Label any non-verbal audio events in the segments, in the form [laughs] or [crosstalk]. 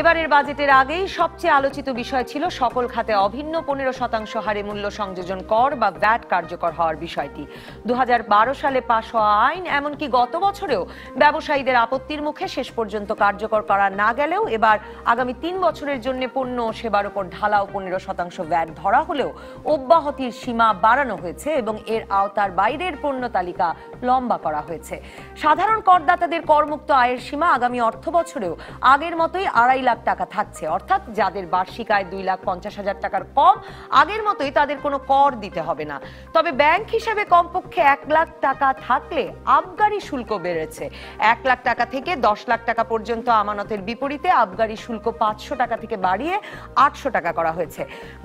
এবারের বাজেটের আগেই সবচেয়ে আলোচিত বিষয় ছিল সকল খাতে অভিন্ন পনেরো শতাংশ হারে মূল্য সংযোজন কর বা ভ্যাট কার্যকর হওয়ার বিষয়টি দু সালে পাশ হওয়া আইন এমনকি গত বছরেও ব্যবসায়ীদের আপত্তির মুখে শেষ পর্যন্ত কার্যকর করা না গেলেও এবার আগামী তিন বছরের জন্য পণ্য ও সেবার ওপর ঢালাও পনেরো শতাংশ ভ্যাট ধরা হলেও অব্যাহতির সীমা বাড়ানো হয়েছে এবং এর আওতার বাইরের পণ্য তালিকা লম্বা করা হয়েছে সাধারণ করদাতাদের করমুক্ত আয়ের সীমা আগামী অর্থ বছরেও আগের মতোই আড়াই লাখ টাকা থাকছে অর্থাৎ যাদের বার্ষিক আয় দুই লাখ পঞ্চাশ হাজার টাকার কম আগের মতোই তাদের কোনো কর দিতে হবে না তবে ব্যাংক হিসাবে কমপক্ষে এক লাখ টাকা থাকলে আবগারি শুল্ক বেড়েছে এক লাখ টাকা থেকে দশ লাখ টাকা পর্যন্ত আমানতের বিপরীতে আবগারি শুল্ক পাঁচশো টাকা থেকে বাড়িয়ে আটশো টাকা করা হয়েছে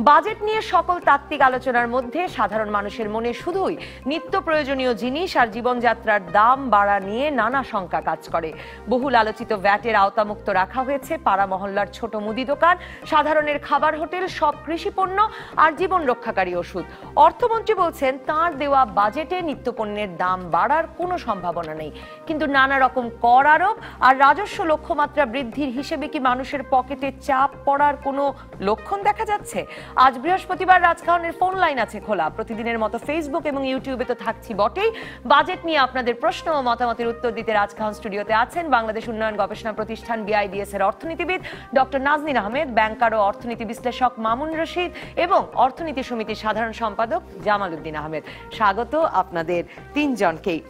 বাজেট নিয়ে সকল তাত্ত্বিক আলোচনার মধ্যে সাধারণ মানুষের মনে শুধুই নিত্য প্রয়োজনীয় জিনিস আর জীবনযাত্রার দাম বাড়া নিয়ে নানা শঙ্কা কাজ করে বহুল আলোচিত ভ্যাটের আওতামুক্ত রাখা হয়েছে পাড়া পাড়া মহল্লার ছোট মুদি দোকান সাধারণের খাবার হোটেল সব কৃষিপণ্য আর জীবন রক্ষাকারী ওষুধ অর্থমন্ত্রী বলছেন তার দেওয়া বাজেটে নিত্যপণ্যের দাম বাড়ার কোনো সম্ভাবনা নেই কিন্তু নানা রকম কর আরোপ আর রাজস্ব লক্ষ্যমাত্রা বৃদ্ধির হিসেবে কি মানুষের পকেটে চাপ পড়ার কোনো লক্ষণ দেখা যাচ্ছে আজ বৃহস্পতিবার রাজকাহনের ফোন লাইন আছে খোলা প্রতিদিনের মতো ফেসবুক এবং ইউটিউবে তো থাকছি বটেই বাজেট নিয়ে আপনাদের প্রশ্ন ও মতামতের উত্তর দিতে রাজকাহন স্টুডিওতে আছেন বাংলাদেশ উন্নয়ন গবেষণা প্রতিষ্ঠান বিআইডিএস এর অর্থনীতি অর্থনীতিবিদ ডক্টর নাজনীন আহমেদ ব্যাংকার ও অর্থনীতি বিশ্লেষক মামুন রশিদ এবং অর্থনীতি সমিতির সাধারণ সম্পাদক জামাল উদ্দিন আহমেদ স্বাগত আপনাদের তিনজনকেই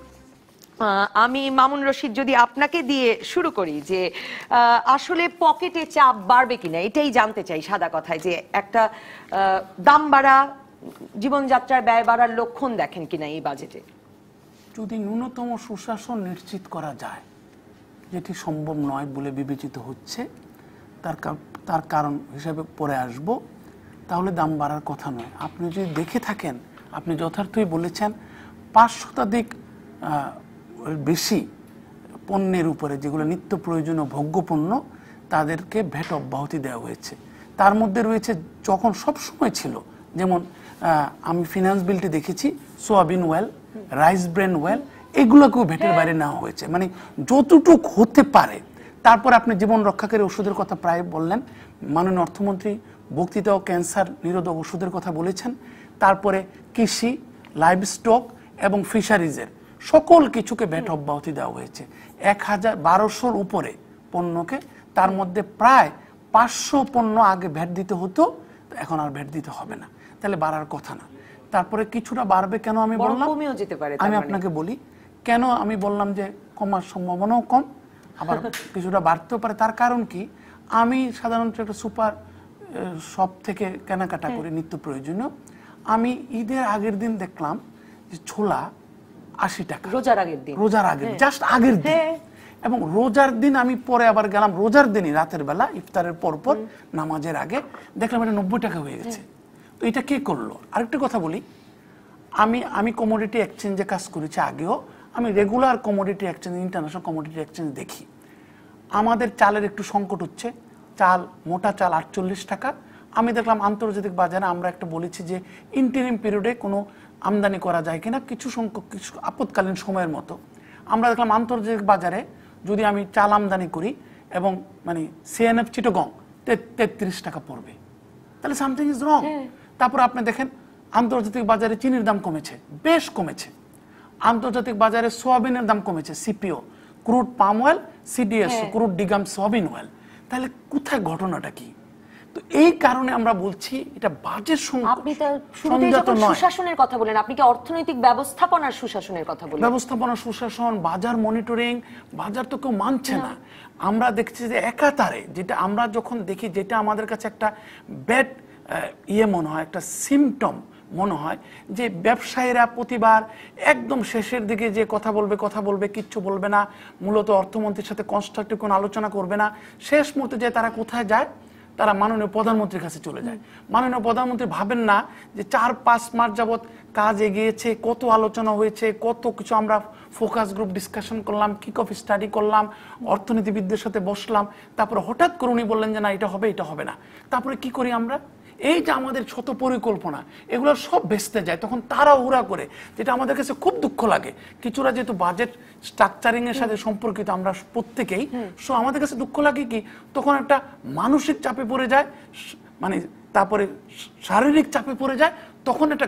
আমি মামুন রশিদ যদি আপনাকে দিয়ে শুরু করি যে আসলে পকেটে চাপ বাড়বে কিনা এটাই জানতে চাই সাদা কথায় যে একটা দাম বাড়া জীবনযাত্রার ব্যয় বাড়ার লক্ষণ দেখেন কিনা এই বাজেটে যদি ন্যূনতম সুশাসন নিশ্চিত করা যায় যেটি সম্ভব নয় বলে বিবেচিত হচ্ছে তার তার কারণ হিসাবে পরে আসব তাহলে দাম বাড়ার কথা নয় আপনি যদি দেখে থাকেন আপনি যথার্থই বলেছেন পাঁচ শতাধিক বেশি পণ্যের উপরে যেগুলো নিত্য প্রয়োজনীয় ভোগ্য পণ্য তাদেরকে ভেট অব্যাহতি দেওয়া হয়েছে তার মধ্যে রয়েছে যখন সব সময় ছিল যেমন আমি ফিনান্স বিলটি দেখেছি soybean oil rice brand oil এগুলোকেও ভেটের বাইরে নেওয়া হয়েছে মানে যতটুক হতে পারে তারপর আপনি জীবন রক্ষাকারী ওষুধের কথা প্রায় বললেন মাননীয় অর্থমন্ত্রী বক্তৃতা ও ক্যান্সার নিরোধক ওষুধের কথা বলেছেন তারপরে কৃষি লাইভস্টক এবং ফিশারিজের সকল কিছুকে ব্যাট অব্যাহতি দেওয়া হয়েছে এক হাজার বারোশোর উপরে পণ্যকে তার মধ্যে প্রায় পাঁচশো পণ্য আগে ভ্যাট দিতে হতো এখন আর ভ্যাট দিতে হবে না তাহলে বাড়ার কথা না তারপরে কিছুটা বাড়বে কেন আমি বললাম আমি মানে। আপনাকে বলি কেন আমি বললাম যে কমার সম্ভাবনাও কম আবার কিছুটা বাড়তেও পারে তার কারণ কি আমি সাধারণত একটা সুপার সব থেকে কেনাকাটা হ্যাঁ। করি নিত্য প্রয়োজনীয় আমি ঈদের আগের দিন দেখলাম যে ছোলা আশি টাকা রোজার আগের দিন রোজার আগের জাস্ট হ্যাঁ। আগের দিন হ্যাঁ। এবং রোজার দিন আমি পরে আবার গেলাম রোজার দিনই রাতের বেলা ইফতারের পরপর নামাজের আগে দেখলাম এটা নব্বই টাকা হয়ে গেছে তো এটা কে করলো আরেকটা কথা বলি আমি আমি কমোডিটি এক্সচেঞ্জে কাজ করেছি আগেও আমি regular commodity exchange international commodity exchange দেখি আমাদের চালের একটু সংকট হচ্ছে চাল মোটা চাল আটচল্লিশ টাকা আমি দেখলাম আন্তর্জাতিক বাজারে আমরা একটা বলেছি যে ইন্টারিম পিরিয়ডে কোনো আমদানি করা যায় কিনা কিছু সংখ্যক কিছু আপৎকালীন সময়ের মতো আমরা দেখলাম আন্তর্জাতিক বাজারে যদি আমি চাল আমদানি করি এবং মানে সিএনএফ চিটগং তেত্রিশ টাকা পড়বে তাহলে সামথিং ইজ রং তারপর আপনি দেখেন আন্তর্জাতিক বাজারে চিনির দাম কমেছে বেশ কমেছে আন্তর্জাতিক বাজারে সোয়াবিনের দাম কমেছে CPO crude palm oil CDS হ্যাঁ। ক্রুড ডিগাম সোয়াবিন অয়েল তাহলে কোথায় ঘটনাটা কি তো এই কারণে আমরা বলছি এটা বাজে আপনি সুশাসনের কথা বলেন আপনি কি অর্থনৈতিক ব্যবস্থাপনার সুশাসনের কথা বলেন ব্যবস্থাপনা সুশাসন বাজার মনিটরিং বাজার তো কেউ মানছে না হ্যাঁ। আমরা দেখছি যে একাতারে যেটা আমরা যখন দেখি যেটা আমাদের কাছে একটা ব্যাড ইয়ে মনে হয় একটা সিমটম মনে হয় যে ব্যবসায়ীরা প্রতিবার একদম শেষের দিকে যে কথা বলবে কথা বলবে কিচ্ছু বলবে না মূলত অর্থমন্ত্রীর সাথে কনস্ট্রাকটিভ কোনো আলোচনা করবে না শেষ মুহূর্তে যে তারা কোথায় যায় তারা মাননীয় প্রধানমন্ত্রীর কাছে চলে যায় মাননীয় প্রধানমন্ত্রী ভাবেন না যে চার পাঁচ মাস যাবৎ কাজ এগিয়েছে কত আলোচনা হয়েছে কত কিছু আমরা ফোকাস গ্রুপ ডিসকাশন করলাম কিক অফ স্টাডি করলাম অর্থনীতিবিদদের সাথে বসলাম তারপরে হঠাৎ করে উনি বললেন যে না এটা হবে এটা হবে না তারপরে কি করি আমরা এই যে আমাদের শত পরিকল্পনা এগুলো সব বেসতে যায় তখন তারা উড়া করে যেটা আমাদের কাছে খুব দুঃখ লাগে কিছুরা যেহেতু বাজেট স্ট্রাকচারিংয়ের সাথে সম্পর্কিত আমরা প্রত্যেকেই সো আমাদের কাছে দুঃখ লাগে কি তখন একটা মানসিক চাপে পড়ে যায় মানে তারপরে শারীরিক চাপে পড়ে যায় তখন একটা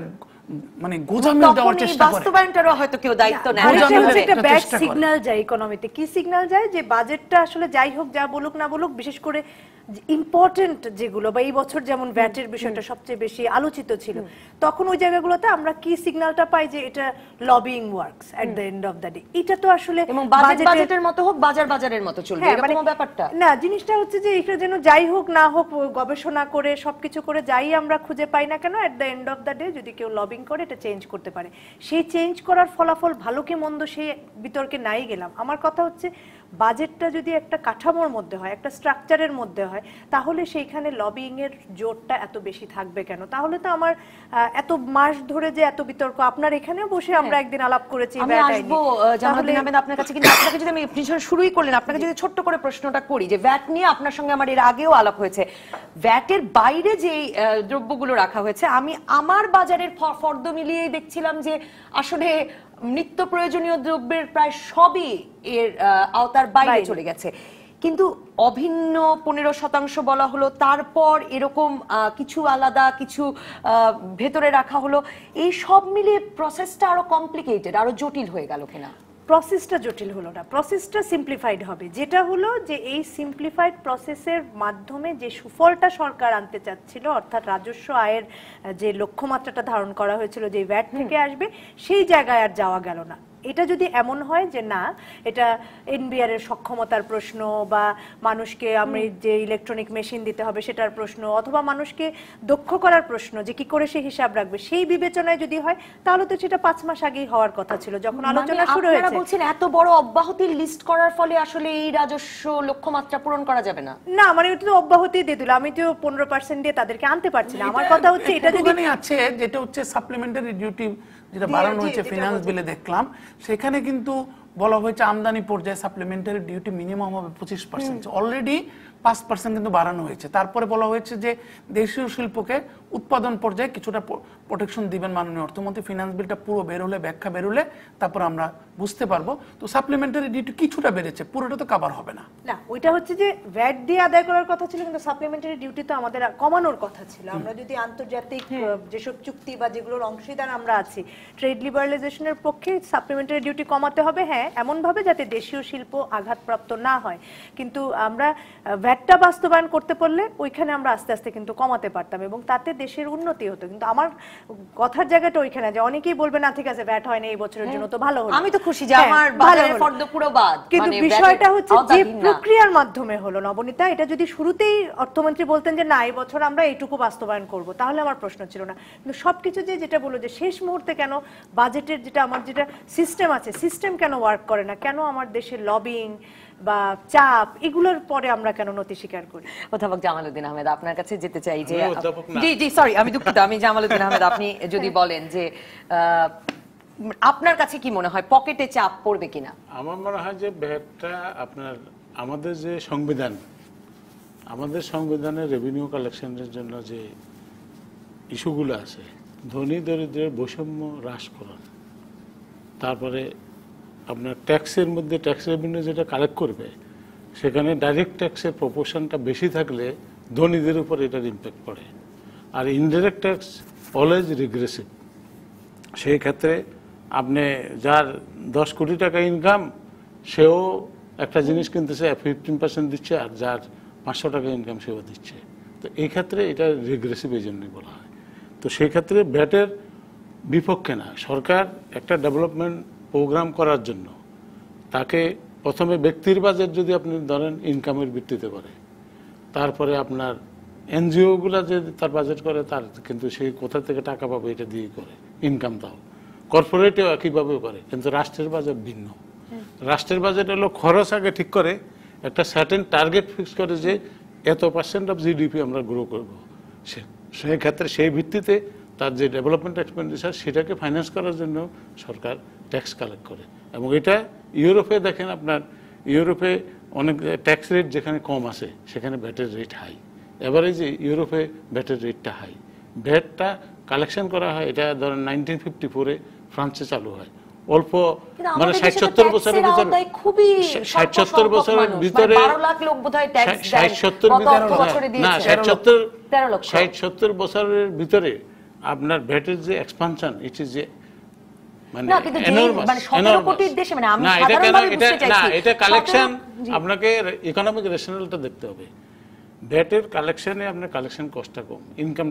মানে গোজামিল দেওয়ার চেষ্টা করে বাস্তবায়নটারও হয়তো কেউ দায়িত্ব হ্যাঁ, নেয় একটা ব্যাড সিগন্যাল যায় ইকোনমিতে কি সিগন্যাল যায় যে বাজেটটা আসলে যাই হোক যা বলুক না বলুক বিশেষ করে ইম্পর্টেন্ট যেগুলো বা এই বছর যেমন বিষয়টা সবচেয়ে বেশি আলোচিত ছিল তখন ওই জায়গাগুলোতে আমরা কি সিগন্যালটা পাই যে এটা lobbying works at the end of the day এটা তো আসলে বাজেটের মতো হোক বাজার বাজারের মতো চলবে হ্যাঁ, এরকম মানে ব্যাপারটা না জিনিসটা হচ্ছে যে এটা যেন যাই হোক না হোক গবেষণা করে সবকিছু করে যাই আমরা খুঁজে পাই না কেন at the end of the day যদি কেউ লবিং শপিং করে এটা চেঞ্জ করতে পারে সেই চেঞ্জ করার ফলাফল ভালো কি মন্দ সেই বিতর্কে নাই গেলাম আমার কথা হচ্ছে বাজেটটা যদি একটা কাঠামোর মধ্যে হয় একটা স্ট্রাকচারের মধ্যে হয় তাহলে সেইখানে লবিংয়ের জোরটা এত বেশি থাকবে কেন তাহলে তো আমার এত মাস ধরে যে এত বিতর্ক আপনার এখানেও বসে হ্যাঁ। আমরা একদিন আলাপ করেছি আমি আসবো জামালুদ্দিন আহমেদ আপনার কাছে কিন্তু আপনাকে যদি আমি ভীষণ শুরুই করলেন আপনাকে যদি ছোট্ট করে প্রশ্নটা করি যে ভ্যাট নিয়ে আপনার সঙ্গে আমার এর আগেও আলাপ হয়েছে ভ্যাটের বাইরে যে দ্রব্যগুলো রাখা হয়েছে আমি আমার বাজারের ফর্দ মিলিয়েই দেখছিলাম যে আসলে নিত্য প্রয়োজনীয় দ্রব্যের প্রায় সবই এর আওতার বাইরে চলে গেছে কিন্তু অভিন্ন পনেরো শতাংশ বলা হলো তারপর এরকম কিছু আলাদা কিছু ভেতরে রাখা হলো এই সব মিলিয়ে প্রসেসটা আরো কমপ্লিকেটেড আরো জটিল হয়ে গেল কিনা প্রসেসটা জটিল হলো না প্রসেসটা সিম্পলিফাইড হবে যেটা হলো যে এই সিম্পলিফাইড প্রসেসের মাধ্যমে যে সুফলটা সরকার আনতে চাচ্ছিল অর্থাৎ রাজস্ব আয়ের যে লক্ষ্যমাত্রাটা ধারণ করা হয়েছিল যে ভ্যাট থেকে আসবে সেই জায়গায় আর যাওয়া গেল না এটা যদি এমন হয় যে না এটা এনবিআর এর সক্ষমতার প্রশ্ন বা মানুষকে আমি যে ইলেকট্রনিক মেশিন দিতে হবে সেটার প্রশ্ন অথবা মানুষকে দক্ষ করার প্রশ্ন যে কি করে সে হিসাব রাখবে সেই বিবেচনায় যদি হয় তাহলে তো সেটা পাঁচ মাস আগেই হওয়ার কথা ছিল যখন মানে আলোচনা শুরু হয়েছে বলছেন এত বড় অব্যাহতির লিস্ট করার ফলে আসলে এই রাজস্ব লক্ষ্যমাত্রা পূরণ করা যাবে না না মানে এটা তো অব্যাহতি দিয়ে দিল আমি তো পনেরো পার্সেন্ট দিয়ে তাদেরকে আনতে পারছি না আমার কথা হচ্ছে এটা যদি আছে যেটা হচ্ছে সাপ্লিমেন্টারি ডিউটি যেটা বাড়ানো হয়েছে ফিনান্স বিলে দেখলাম সেখানে কিন্তু বলা হয়েছে আমদানি পর্যায়ে সাপ্লিমেন্টারি ডিউটি মিনিমাম হবে পঁচিশ পার্সেন্ট অলরেডি পাঁচ পার্সেন্ট কিন্তু বাড়ানো হয়েছে তারপরে বলা হয়েছে যে দেশীয় শিল্পকে উৎপাদন পর্যায়ে কিছুটা প্রোটেকশন দিবেন মাননীয় অর্থমন্ত্রী ফিনান্স বিলটা পুরো বেরোলে ব্যাখ্যা বেরোলে তারপর আমরা বুঝতে পারবো তো সাপ্লিমেন্টারি ডিউটি কিছুটা বেড়েছে পুরোটা তো কাবার হবে না না ওইটা হচ্ছে যে ভ্যাট দিয়ে আদায় করার কথা ছিল কিন্তু সাপ্লিমেন্টারি ডিউটি তো আমাদের কমানোর কথা ছিল আমরা যদি আন্তর্জাতিক হ্যাঁ। যেসব চুক্তি বা যেগুলোর অংশীদার আমরা আছি ট্রেড লিবারালাইজেশনের পক্ষে সাপ্লিমেন্টারি ডিউটি কমাতে হবে হ্যাঁ এমনভাবে যাতে দেশীয় শিল্প আঘাতপ্রাপ্ত না হয় কিন্তু আমরা ভ্যাটটা বাস্তবায়ন করতে পারলে ওইখানে আমরা আস্তে আস্তে কিন্তু কমাতে পারতাম এবং তাতে দেশের উন্নতি হতো কিন্তু আমার কথার জায়গাটা ওইখানে যে অনেকেই বলবে না ঠিক আছে ব্যাট হয় না এই বছরের হ্যাঁ। জন্য তো ভালো হলো আমি তো খুশি যে হ্যাঁ, আমার ভালো ফর্দ পুরো বাদ কিন্তু মানে বিষয়টা হচ্ছে যে প্রক্রিয়ার মাধ্যমে হলো নবনীতা এটা যদি শুরুতেই অর্থমন্ত্রী বলতেন যে না এই বছর আমরা এইটুকু বাস্তবায়ন করব তাহলে আমার প্রশ্ন ছিল না কিন্তু সবকিছু যে যেটা বলো যে শেষ মুহূর্তে কেন বাজেটের যেটা আমার যেটা সিস্টেম আছে সিস্টেম কেন ওয়ার্ক করে না কেন আমার দেশের লবিং বা চাপ এগুলোর পরে আমরা কেন নতি স্বীকার করি অধ্যাপক জামালউদ্দিন আহমেদ আপনার কাছে যেতে চাই যে জি জি সরি আমি দুঃখিত আমি জামালউদ্দিন আহমেদ আপনি যদি হ্যাঁ। বলেন যে আপনার কাছে কি মনে হয় পকেটে চাপ পড়বে কিনা আমার মনে হয় যে ভ্যাটটা আপনার আমাদের যে সংবিধান আমাদের সংবিধানের রেভিনিউ কালেকশনের জন্য যে ইস্যুগুলো আছে ধনী দরিদ্রের বৈষম্য করা তারপরে আপনার ট্যাক্সের মধ্যে ট্যাক্স রেভিনিউ যেটা কালেক্ট করবে সেখানে ডাইরেক্ট ট্যাক্সের প্রপোর্শনটা বেশি থাকলে ধনীদের উপর এটার ইম্প্যাক্ট পড়ে আর ইনডাইরেক্ট ট্যাক্স অলওয়েজ রিগ্রেসিভ সেই ক্ষেত্রে আপনি যার দশ কোটি টাকা ইনকাম সেও একটা জিনিস কিনতেছে ফিফটিন পার্সেন্ট দিচ্ছে আর যার পাঁচশো টাকা ইনকাম সেও দিচ্ছে তো এই ক্ষেত্রে এটা রিগ্রেসিভ এই জন্যই বলা হয় তো সেই ক্ষেত্রে ব্যাটের বিপক্ষে না সরকার একটা ডেভেলপমেন্ট প্রোগ্রাম করার জন্য তাকে প্রথমে ব্যক্তির বাজেট যদি আপনি ধরেন ইনকামের ভিত্তিতে করে তারপরে আপনার এনজিওগুলো যে তার বাজেট করে তার কিন্তু সেই কোথা থেকে টাকা পাবে এটা দিয়ে করে ইনকাম তাও কর্পোরেটেও একইভাবে করে কিন্তু রাষ্ট্রের বাজেট ভিন্ন হ্যাঁ। রাষ্ট্রের বাজেট হলো খরচ আগে ঠিক করে একটা সার্টেন টার্গেট ফিক্স করে যে এত পার্সেন্ট অফ জিডিপি আমরা গ্রো করবো সে সেক্ষেত্রে সেই ভিত্তিতে তার যে ডেভেলপমেন্ট এক্সপেন্ডিচার সেটাকে ফাইন্যান্স করার জন্য সরকার ট্যাক্স কালেক্ট করে এবং এটা ইউরোপে দেখেন আপনার ইউরোপে অনেক ট্যাক্স রেট যেখানে কম আছে সেখানে ব্যাটের রেট হাই অ্যাভারেজে ইউরোপে ব্যাটের রেটটা হাই ভ্যাটটা কালেকশন করা হয় এটা ধরেন নাইনটিন ফিফটি ফোরে ফ্রান্সে চালু হয় অল্প মানে ষাট সত্তর বছরের ভিতরে খুবই ষাট সত্তর বছরের ভিতরে ষাট সত্তর না ষাট সত্তর ষাট সত্তর বছরের ভিতরে আপনার ভেটের যে এক্সপানশন ইট ইজ মানে ইনকাম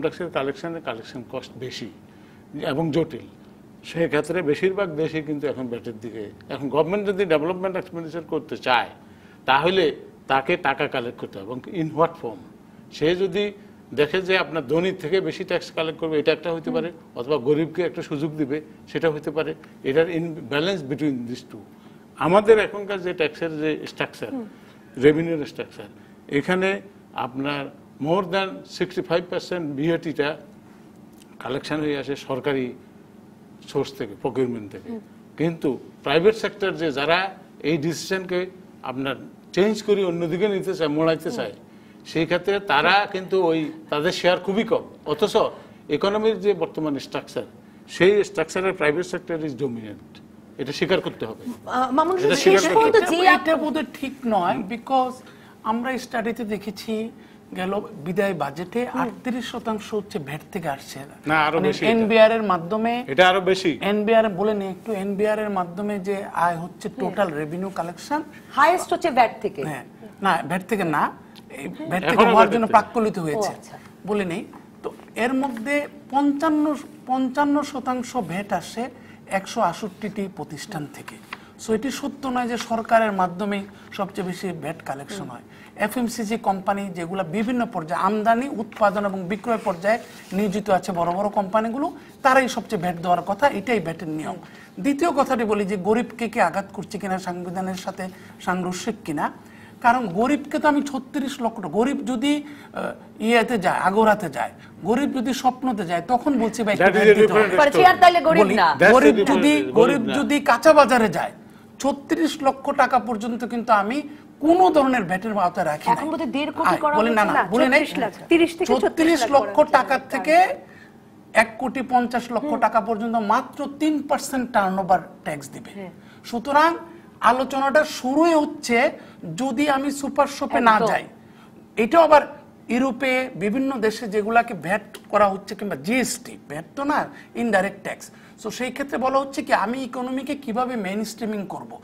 ট্যাক্সের কালেকশানে কালেকশন কস্ট বেশি এবং জটিল সেক্ষেত্রে বেশিরভাগ দেশে কিন্তু এখন ভ্যাটের দিকে এখন গভর্নমেন্ট যদি ডেভেলপমেন্ট এক্সপেন্ডিচার করতে চায় তাহলে তাকে টাকা কালেক্ট করতে হবে এবং ইন হোয়াট ফর্ম সে যদি দেখে যে আপনার ধনীর থেকে বেশি ট্যাক্স কালেক্ট করবে এটা একটা হতে পারে অথবা গরিবকে একটা সুযোগ দিবে সেটা হতে পারে এটার in balance between this two আমাদের এখনকার যে ট্যাক্সের যে স্ট্রাকচার রেভিনিউর স্ট্রাকচার এখানে আপনার more than sixty five percent ভিএটিটা কালেকশন হয়ে আসে সরকারি সোর্স থেকে প্রকিউরমেন্ট থেকে কিন্তু প্রাইভেট সেক্টর যে যারা এই ডিসিশনকে আপনার চেঞ্জ করে অন্যদিকে নিতে চায় মোড়াইতে চায় সেই ক্ষেত্রে তারা কিন্তু ওই তাদের শেয়ার খুবই কম অথচ ইকোনমির যে বর্তমান স্ট্রাকচার সেই স্ট্রাকচারে প্রাইভেট সেক্টর ইজ ডোমিনেন্ট এটা স্বীকার করতে হবে এটা বোধহয় ঠিক নয় বিকজ আমরা স্টাডিতে দেখেছি গেল বিদায় বাজেটে আটত্রিশ শতাংশ হচ্ছে ভ্যাট থেকে আসছে না আরো মানে বেশি এনবিআর এর মাধ্যমে এটা আরো বেশি এনবিআর বলে নি একটু এনবিআর এর মাধ্যমে যে আয় হচ্ছে টোটাল রেভিনিউ কালেকশন হাইয়েস্ট হচ্ছে ভ্যাট থেকে হ্যাঁ না ভ্যাট থেকে না হওয়ার জন্য হয়েছে আচ্ছা। বলে নেই তো এর মধ্যে পঞ্চান্ন পঞ্চান্ন শতাংশ ভ্যাট আসে একশো আষট্টিটি প্রতিষ্ঠান থেকে সো এটি সত্য নয় যে সরকারের মাধ্যমে সবচেয়ে বেশি ভ্যাট কালেকশন হয় এফএমসিজি কোম্পানি যেগুলো বিভিন্ন পর্যায়ে আমদানি উৎপাদন এবং বিক্রয় পর্যায়ে নিয়োজিত আছে বড় বড় কোম্পানিগুলো তারাই সবচেয়ে ভ্যাট দেওয়ার কথা এটাই ভ্যাটের নিয়ম দ্বিতীয় কথাটি বলি যে গরিবকে কি আঘাত করছে কিনা সংবিধানের সাথে সাংঘর্ষিক কিনা কারণ গরিবকে তো আমি ছত্রিশ লক্ষ টাকা গরিব যদি ইয়েতে যায় আগোরাতে যায় গরিব যদি স্বপ্নতে যায় তখন বলছি গরিব যদি গরিব যদি কাঁচা বাজারে যায় ছত্রিশ লক্ষ টাকা পর্যন্ত কিন্তু আমি কোন ধরনের ভ্যাটের মাথায় রাখি বলে না না বলে নাই 30 লক্ষ টাকার থেকে এক কোটি পঞ্চাশ লক্ষ টাকা পর্যন্ত মাত্র তিন পার্সেন্ট টার্ন ওভার ট্যাক্স দিবে হ্যাঁ। সুতরাং আলোচনাটা শুরুই হচ্ছে যদি আমি সুপার শপে না যাই এটাও আবার ইউরোপে বিভিন্ন দেশে যেগুলাকে ভ্যাট করা হচ্ছে কিংবা জিএসটি ভ্যাট তো না ইনডাইরেক্ট ট্যাক্স তো সেই ক্ষেত্রে বলা হচ্ছে কি আমি ইকোনমিকে কিভাবে মেন স্ট্রিমিং করবো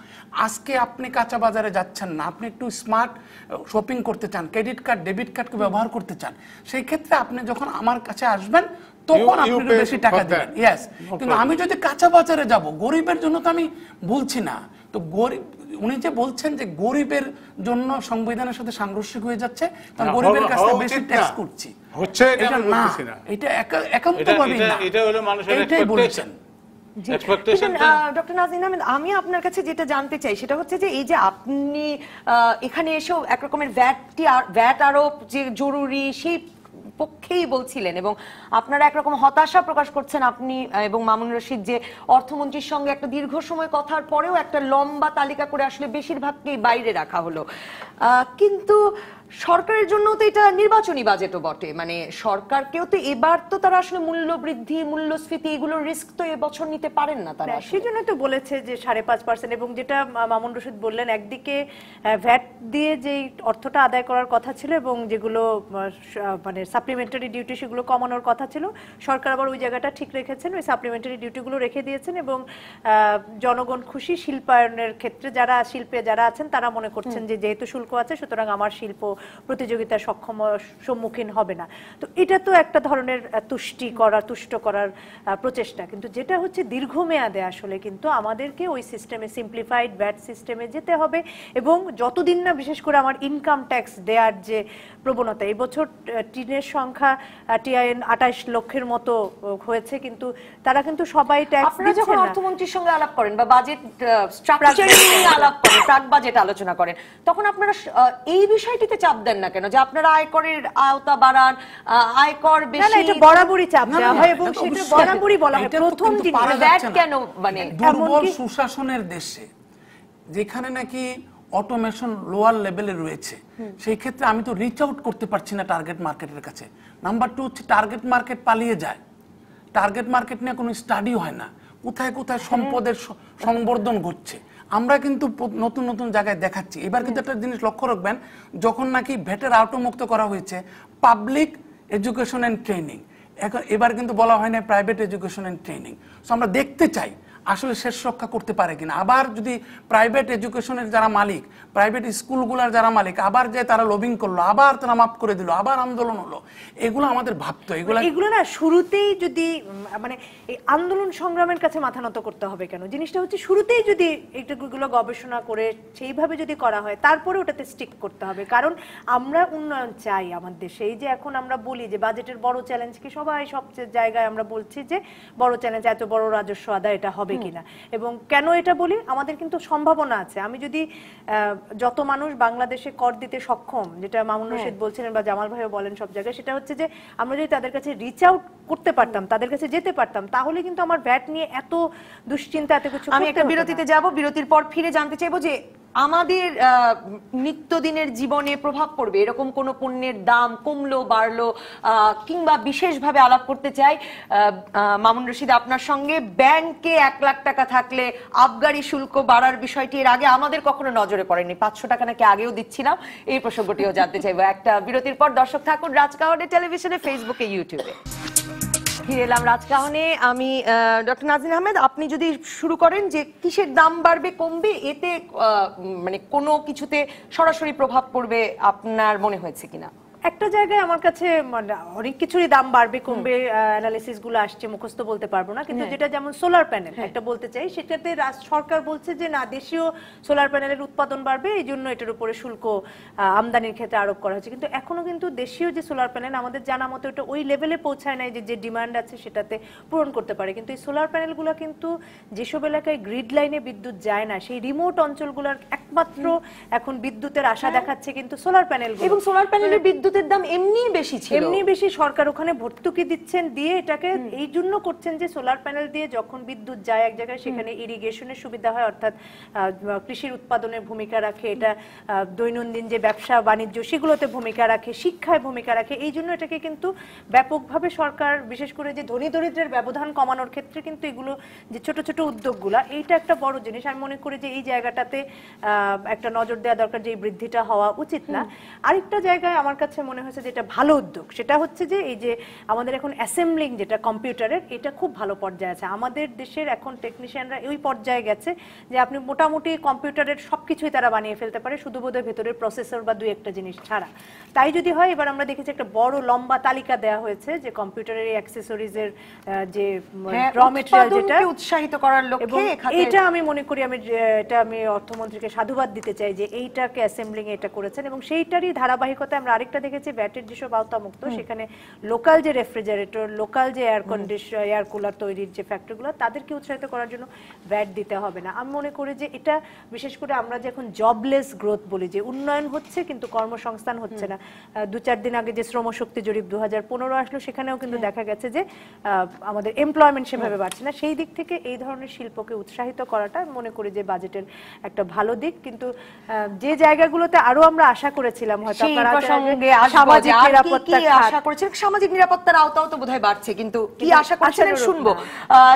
আজকে আপনি কাঁচা বাজারে যাচ্ছেন না আপনি একটু স্মার্ট শপিং করতে চান ক্রেডিট কার্ড ডেবিট কার্ডকে ব্যবহার করতে চান সেই ক্ষেত্রে আপনি যখন আমার কাছে আসবেন তখন আপনি বেশি টাকা দেবেন ইয়েস কিন্তু আমি যদি কাঁচা বাজারে যাব গরিবের জন্য তো আমি বলছি না তো গরিব উনি যে বলছেন যে গরিবের জন্য সংবিধানের সাথে সাংঘর্ষিক হয়ে যাচ্ছে গরিবের কাছে বেশি ট্যাক্স করছি হচ্ছে এটা না এটা একান্তভাবে না এটা হলো মানুষের এটাই বলেছেন ডক্টর আমি আপনার কাছে যেটা জানতে চাই সেটা হচ্ছে যে এই যে আপনি এখানে এসেও একরকমের ভ্যাটটি ভ্যাট আরোপ যে জরুরি সেই পক্ষেই বলছিলেন এবং আপনারা একরকম হতাশা প্রকাশ করছেন আপনি এবং মামুন রশিদ যে অর্থমন্ত্রীর সঙ্গে একটা দীর্ঘ সময় কথার পরেও একটা লম্বা তালিকা করে আসলে বেশিরভাগকেই বাইরে রাখা হলো কিন্তু সরকারের জন্য তো এটা নির্বাচনী বাজেটও বটে মানে সরকারকেও তো এবার তো তারা আসলে মূল্য বৃদ্ধি মূল্যস্ফীতি এগুলোর রিস্ক তো এবছর নিতে পারেন না তারা হ্যাঁ, সেই জন্য তো বলেছে যে সাড়ে পাঁচ পার্সেন্ট এবং যেটা মামুন রশিদ বললেন একদিকে ভ্যাট দিয়ে যে অর্থটা আদায় করার কথা ছিল এবং যেগুলো মানে সাপ্লিমেন্টারি ডিউটি সেগুলো কমানোর কথা ছিল সরকার আবার ওই জায়গাটা ঠিক রেখেছেন ওই সাপ্লিমেন্টারি ডিউটিগুলো রেখে দিয়েছেন এবং জনগণ খুশি শিল্পায়নের ক্ষেত্রে যারা শিল্পে যারা আছেন তারা মনে করছেন যে যেহেতু শুল্ক আছে সুতরাং আমার শিল্প প্রতিযোগিতা সক্ষম সম্মুখীন হবে না তো এটা তো একটা ধরনের তুষ্টি করা তুষ্ট করার প্রচেষ্টা কিন্তু যেটা হচ্ছে দীর্ঘমেয়াদে আসলে কিন্তু আমাদেরকে ওই সিস্টেমে সিম্পলিফাইড ব্যাট সিস্টেমে যেতে হবে এবং যতদিন না বিশেষ করে আমার ইনকাম ট্যাক্স দেওয়ার যে প্রবণতা এবছর টিনের সংখ্যা টিআইএন আটাইশ লক্ষের মতো হয়েছে কিন্তু তারা কিন্তু সবাই ট্যাক্স যখন অর্থমন্ত্রীর সঙ্গে আলাপ করেন বা বাজেট স্ট্রাকচার নিয়ে আলাপ করেন প্রাক বাজেট আলোচনা করেন তখন আপনারা এই বিষয়টিতে চাপ দেন না কেন যে আপনারা আয়করের আওতা বাড়ান আয়কর বেশি এটা বরাবরই চাপ দেওয়া হ্যাঁ, হয় হ্যাঁ, এবং সেটা বরাবরই বলা হয় প্রথম দিন ব্যাট কেন মানে দুর্বল সুশাসনের দেশে যেখানে নাকি অটোমেশন লোয়ার লেভেলে রয়েছে সেই ক্ষেত্রে আমি তো রিচ আউট করতে পারছি না টার্গেট মার্কেটের কাছে নাম্বার টু হচ্ছে টার্গেট মার্কেট পালিয়ে যায় টার্গেট মার্কেট নিয়ে কোনো স্টাডি হয় না কোথায় কোথায় হ্যাঁ। সম্পদের সংবর্ধন ঘটছে আমরা কিন্তু নতুন নতুন জায়গায় দেখাচ্ছি এবার কিন্তু একটা জিনিস লক্ষ্য রাখবেন যখন নাকি ভ্যাটের আউটমুক্ত করা হয়েছে পাবলিক এডুকেশন অ্যান্ড ট্রেনিং এখন এবার কিন্তু বলা হয় না private education and training so আমরা দেখতে চাই আসলে শেষ রক্ষা করতে পারে কিনা আবার যদি প্রাইভেট এডুকেশনের যারা মালিক প্রাইভেট স্কুলগুলোর যারা মালিক আবার যে তারা লবিং করলো আবার তারা মাফ করে দিল আবার আন্দোলন হলো এগুলো আমাদের ভাবতো এগুলো এগুলো না শুরুতেই যদি মানে এই আন্দোলন সংগ্রামের কাছে মাথা নত করতে হবে কেন জিনিসটা হচ্ছে শুরুতেই যদি এইগুলো গবেষণা করে সেইভাবে যদি করা হয় তারপরে ওটাতে স্টিক করতে হবে কারণ আমরা উন্নয়ন চাই আমার দেশে এই যে এখন আমরা বলি যে বাজেটের বড় চ্যালেঞ্জকে সবাই সবচেয়ে জায়গায় আমরা বলছি যে বড় চ্যালেঞ্জ এত বড় রাজস্ব আদায় এটা হবে হবে কিনা এবং কেন এটা বলি আমাদের কিন্তু সম্ভাবনা আছে আমি যদি যত মানুষ বাংলাদেশে কর দিতে সক্ষম যেটা মামুন হ্যাঁ। রশিদ বলছিলেন বা জামাল ভাইও বলেন সব জায়গায় সেটা হচ্ছে যে আমরা যদি তাদের কাছে রিচ আউট করতে পারতাম তাদের কাছে যেতে পারতাম তাহলে কিন্তু আমার ব্যাট নিয়ে এত দুশ্চিন্তা এত কিছু আমি একটা বিরতিতে যাব বিরতির পর ফিরে জানতে চাইবো যে আমাদের নিত্যদিনের জীবনে প্রভাব পড়বে এরকম কোনো পণ্যের দাম কমলো বাড়লো কিংবা বিশেষভাবে আলাপ করতে চাই মামুন রশিদ আপনার সঙ্গে ব্যাংকে এক লাখ টাকা থাকলে আবগারি শুল্ক বাড়ার বিষয়টি এর আগে আমাদের কখনো নজরে পড়েনি পাঁচশো টাকা নাকি আগেও দিচ্ছিলাম এই প্রসঙ্গটিও জানতে চাইবো একটা বিরতির পর দর্শক থাকুন রাজকাহনের টেলিভিশনে ফেসবুকে ইউটিউবে ফিরে এলাম রাজকাহনে আমি ডক্টর নাজিন আহমেদ আপনি যদি শুরু করেন যে কিসের দাম বাড়বে কমবে এতে মানে কোনো কিছুতে সরাসরি প্রভাব পড়বে আপনার মনে হয়েছে কিনা একটা জায়গায় আমার কাছে মানে, অনেক কিছুরই দাম বাড়বে কমবে অ্যানালিসিস গুলো আসছে মুখস্থ বলতে পারবো না কিন্তু হ্যাঁ। যেটা যেমন সোলার প্যানেল একটা বলতে চাই সেটাতে সরকার বলছে যে না দেশীয় সোলার প্যানেলের উৎপাদন বাড়বে এই জন্য এটার উপরে শুল্ক আমদানির ক্ষেত্রে আরোপ করা হয়েছে কিন্তু এখনো কিন্তু দেশীয় যে সোলার প্যানেল আমাদের জানা মতো এটা ওই লেভেলে পৌঁছায় নাই যে যে ডিমান্ড আছে সেটাতে পূরণ করতে পারে কিন্তু এই সোলার প্যানেলগুলো কিন্তু যেসব এলাকায় গ্রিড লাইনে বিদ্যুৎ যায় না সেই রিমোট অঞ্চলগুলোর একমাত্র এখন বিদ্যুতের আশা হ্যাঁ। দেখাচ্ছে কিন্তু সোলার প্যানেল এবং সোলার প্যানেলের বিদ্যুৎ বিদ্যুতের দাম এমনি বেশি ছিল এমনি বেশি সরকার ওখানে ভর্তুকি দিচ্ছেন দিয়ে এটাকে এই জন্য করছেন যে সোলার প্যানেল দিয়ে যখন বিদ্যুৎ যায় এক জায়গায় সেখানে ইরিগেশনের সুবিধা হয় অর্থাৎ কৃষির উৎপাদনের ভূমিকা রাখে এটা দৈনন্দিন যে ব্যবসা বাণিজ্য সেগুলোতে ভূমিকা রাখে শিক্ষায় ভূমিকা রাখে এই জন্য এটাকে কিন্তু ব্যাপকভাবে সরকার বিশেষ করে যে ধনী দরিদ্রের ব্যবধান কমানোর ক্ষেত্রে কিন্তু এগুলো যে ছোট ছোট উদ্যোগগুলা এইটা একটা বড় জিনিস আমি মনে করি যে এই জায়গাটাতে একটা নজর দেওয়া দরকার যে এই বৃদ্ধিটা হওয়া উচিত না আরেকটা জায়গায় আমার কাছে কাছে মনে হয়েছে যে এটা ভালো উদ্যোগ সেটা হচ্ছে যে এই যে আমাদের এখন অ্যাসেম্বলিং যেটা কম্পিউটারের এটা খুব ভালো পর্যায়ে আছে আমাদের দেশের এখন টেকনিশিয়ানরা ওই পর্যায়ে গেছে যে আপনি মোটামুটি কম্পিউটারের সব কিছুই তারা বানিয়ে ফেলতে পারে শুধু বোধহয় ভেতরের প্রসেসর বা দুই একটা জিনিস ছাড়া তাই যদি হয় এবার আমরা দেখেছি একটা বড় লম্বা তালিকা দেওয়া হয়েছে যে কম্পিউটারের এই অ্যাক্সেসরিজের যে র মেটেরিয়াল হ্যাঁ, যেটা উৎসাহিত করার লক্ষ্যে এটা আমি মনে করি আমি এটা আমি অর্থমন্ত্রীকে সাধুবাদ দিতে চাই যে এইটাকে অ্যাসেম্বলিং এটা করেছেন এবং সেইটারই ধারাবাহিকতা আমরা আরেকটা রেখেছি ব্যাটের যেসব আওতামুক্ত সেখানে লোকাল যে রেফ্রিজারেটর লোকাল যে এয়ার কন্ডিশন এয়ার কুলার তৈরির যে ফ্যাক্টরিগুলো তাদেরকে উৎসাহিত করার জন্য ব্যাট দিতে হবে না আমি মনে করি যে এটা বিশেষ করে আমরা যে এখন জবলেস গ্রোথ বলি যে উন্নয়ন হচ্ছে কিন্তু কর্মসংস্থান হচ্ছে না দু চার দিন আগে যে শ্রমশক্তি জরিপ দু হাজার পনেরো আসলো সেখানেও কিন্তু হ্যাঁ। দেখা গেছে যে আমাদের এমপ্লয়মেন্ট সেভাবে বাড়ছে না সেই দিক থেকে এই ধরনের শিল্পকে উৎসাহিত করাটা মনে করি যে বাজেটের একটা ভালো দিক কিন্তু যে জায়গাগুলোতে আরো আমরা আশা করেছিলাম হয়তো আপনারা সামাজিক নিরাপত্তার আওতাও তো বোধহয় বাড়ছে কিন্তু কি আশা করেছিলেন আচ্ছা, শুনবো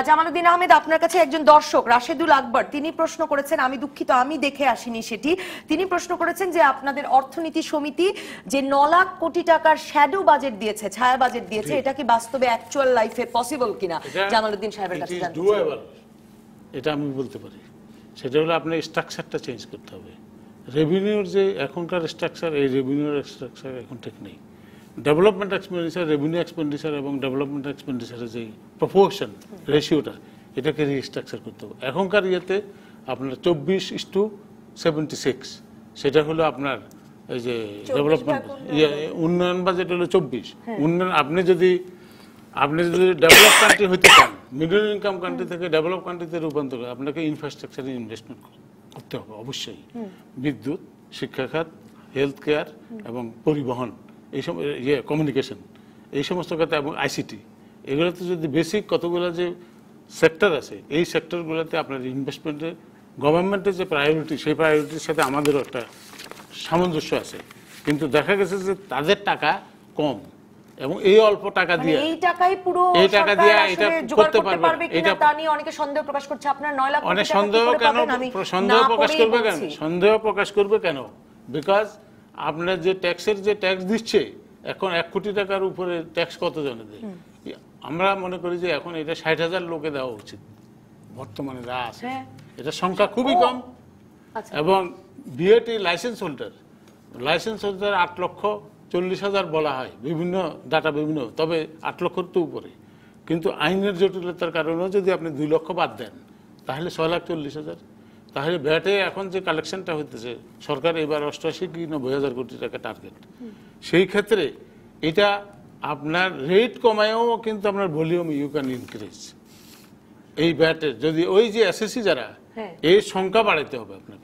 জামালউদ্দিন আহমেদ আপনার কাছে একজন দর্শক রাশেদুল আকবর তিনি প্রশ্ন করেছেন আমি দুঃখিত আমি দেখে আসিনি সেটি তিনি প্রশ্ন করেছেন যে আপনাদের অর্থনীতি সমিতি যে ন লাখ কোটি টাকার শ্যাডো বাজেট দিয়েছে ছায়া বাজেট দিয়েছে এটা কি বাস্তবে অ্যাকচুয়াল লাইফে পসিবল কিনা জামালউদ্দিন সাহেবের কাছে এটা আমি বলতে পারি সেটা হলো আপনার স্ট্রাকচারটা চেঞ্জ করতে হবে রেভিনিউর যে এখনকার স্ট্রাকচার এই রেভিনিউর স্ট্রাকচার এখন ঠিক নেই ডেভেলপমেন্ট এক্সপেন্ডিচার রেভিনিউ এক্সপেন্ডিচার এবং ডেভেলপমেন্ট এক্সপেন্ডিচারের যে প্রপোর্শন রেশিওটা এটাকে রিস্ট্রাকচার করতে হবে এখনকার ইয়েতে আপনার চব্বিশ ইস টু সেভেন্টি সিক্স সেটা হলো আপনার এই যে ডেভেলপমেন্ট ইয়ে, উন্নয়ন বাজেট হলো চব্বিশ হ্যাঁ। উন্নয়ন আপনি যদি আপনি যদি ডেভেলপ কান্ট্রি হতে চান মিডল ইনকাম কান্ট্রি থেকে ডেভেলপ কান্ট্রিতে রূপান্তর আপনাকে ইনফ্রাস্ট্রাকচারে ইনভেস্টমেন্ট করতে করতে হবে অবশ্যই বিদ্যুৎ শিক্ষাখাত হেলথ কেয়ার এবং পরিবহন এই সব ইয়ে কমিউনিকেশন এই সমস্ত খাতে এবং আইসিটি এগুলোতে যদি বেসিক কতগুলো যে সেক্টর আছে এই সেক্টরগুলোতে আপনার ইনভেস্টমেন্টের গভর্নমেন্টের যে প্রায়োরিটি সেই প্রায়োরিটির সাথে আমাদেরও একটা সামঞ্জস্য আছে কিন্তু দেখা গেছে যে তাদের টাকা কম এবং এই অল্প টাকা মানে দিয়ে এই টাকাই পুরো এই টাকা দিয়ে এটা করতে পারবে এটা তা নিয়ে অনেকে সন্দেহ প্রকাশ করছে আপনার 9 লাখ অনেক সন্দেহ কেন সন্দেহ প্রকাশ করবে কেন সন্দেহ প্রকাশ করবে কেন বিকজ আপনার যে ট্যাক্সের যে ট্যাক্স দিচ্ছে এখন এক কোটি টাকার উপরে ট্যাক্স কত জনে দেয় ইয়ে, আমরা মনে করি যে এখন এটা ষাট হাজার লোকে দেওয়া উচিত বর্তমানে যা আছে হ্যাঁ। এটা সংখ্যা খুবই কম আচ্ছা। এবং VAT licence holder licence holder আট লক্ষ চল্লিশ হাজার বলা হয় বিভিন্ন ডাটা বিভিন্ন তবে আট লক্ষর তো উপরে কিন্তু আইনের জটিলতার কারণেও যদি আপনি দুই লক্ষ বাদ দেন তাহলে ছয় লাখ চল্লিশ হাজার তাহলে ব্যাটে এখন যে কালেকশনটা হইতেছে সরকার এবার অষ্টআশি কি নব্বই হাজার কোটি টাকা টার্গেট সেই ক্ষেত্রে এটা আপনার রেট কমায়ও কিন্তু আপনার ভলিউম ইউ ক্যান ইনক্রিজ এই ব্যাটের যদি ওই যে এসএসসি যারা হ্যাঁ। এই সংখ্যা বাড়াইতে হবে আপনাকে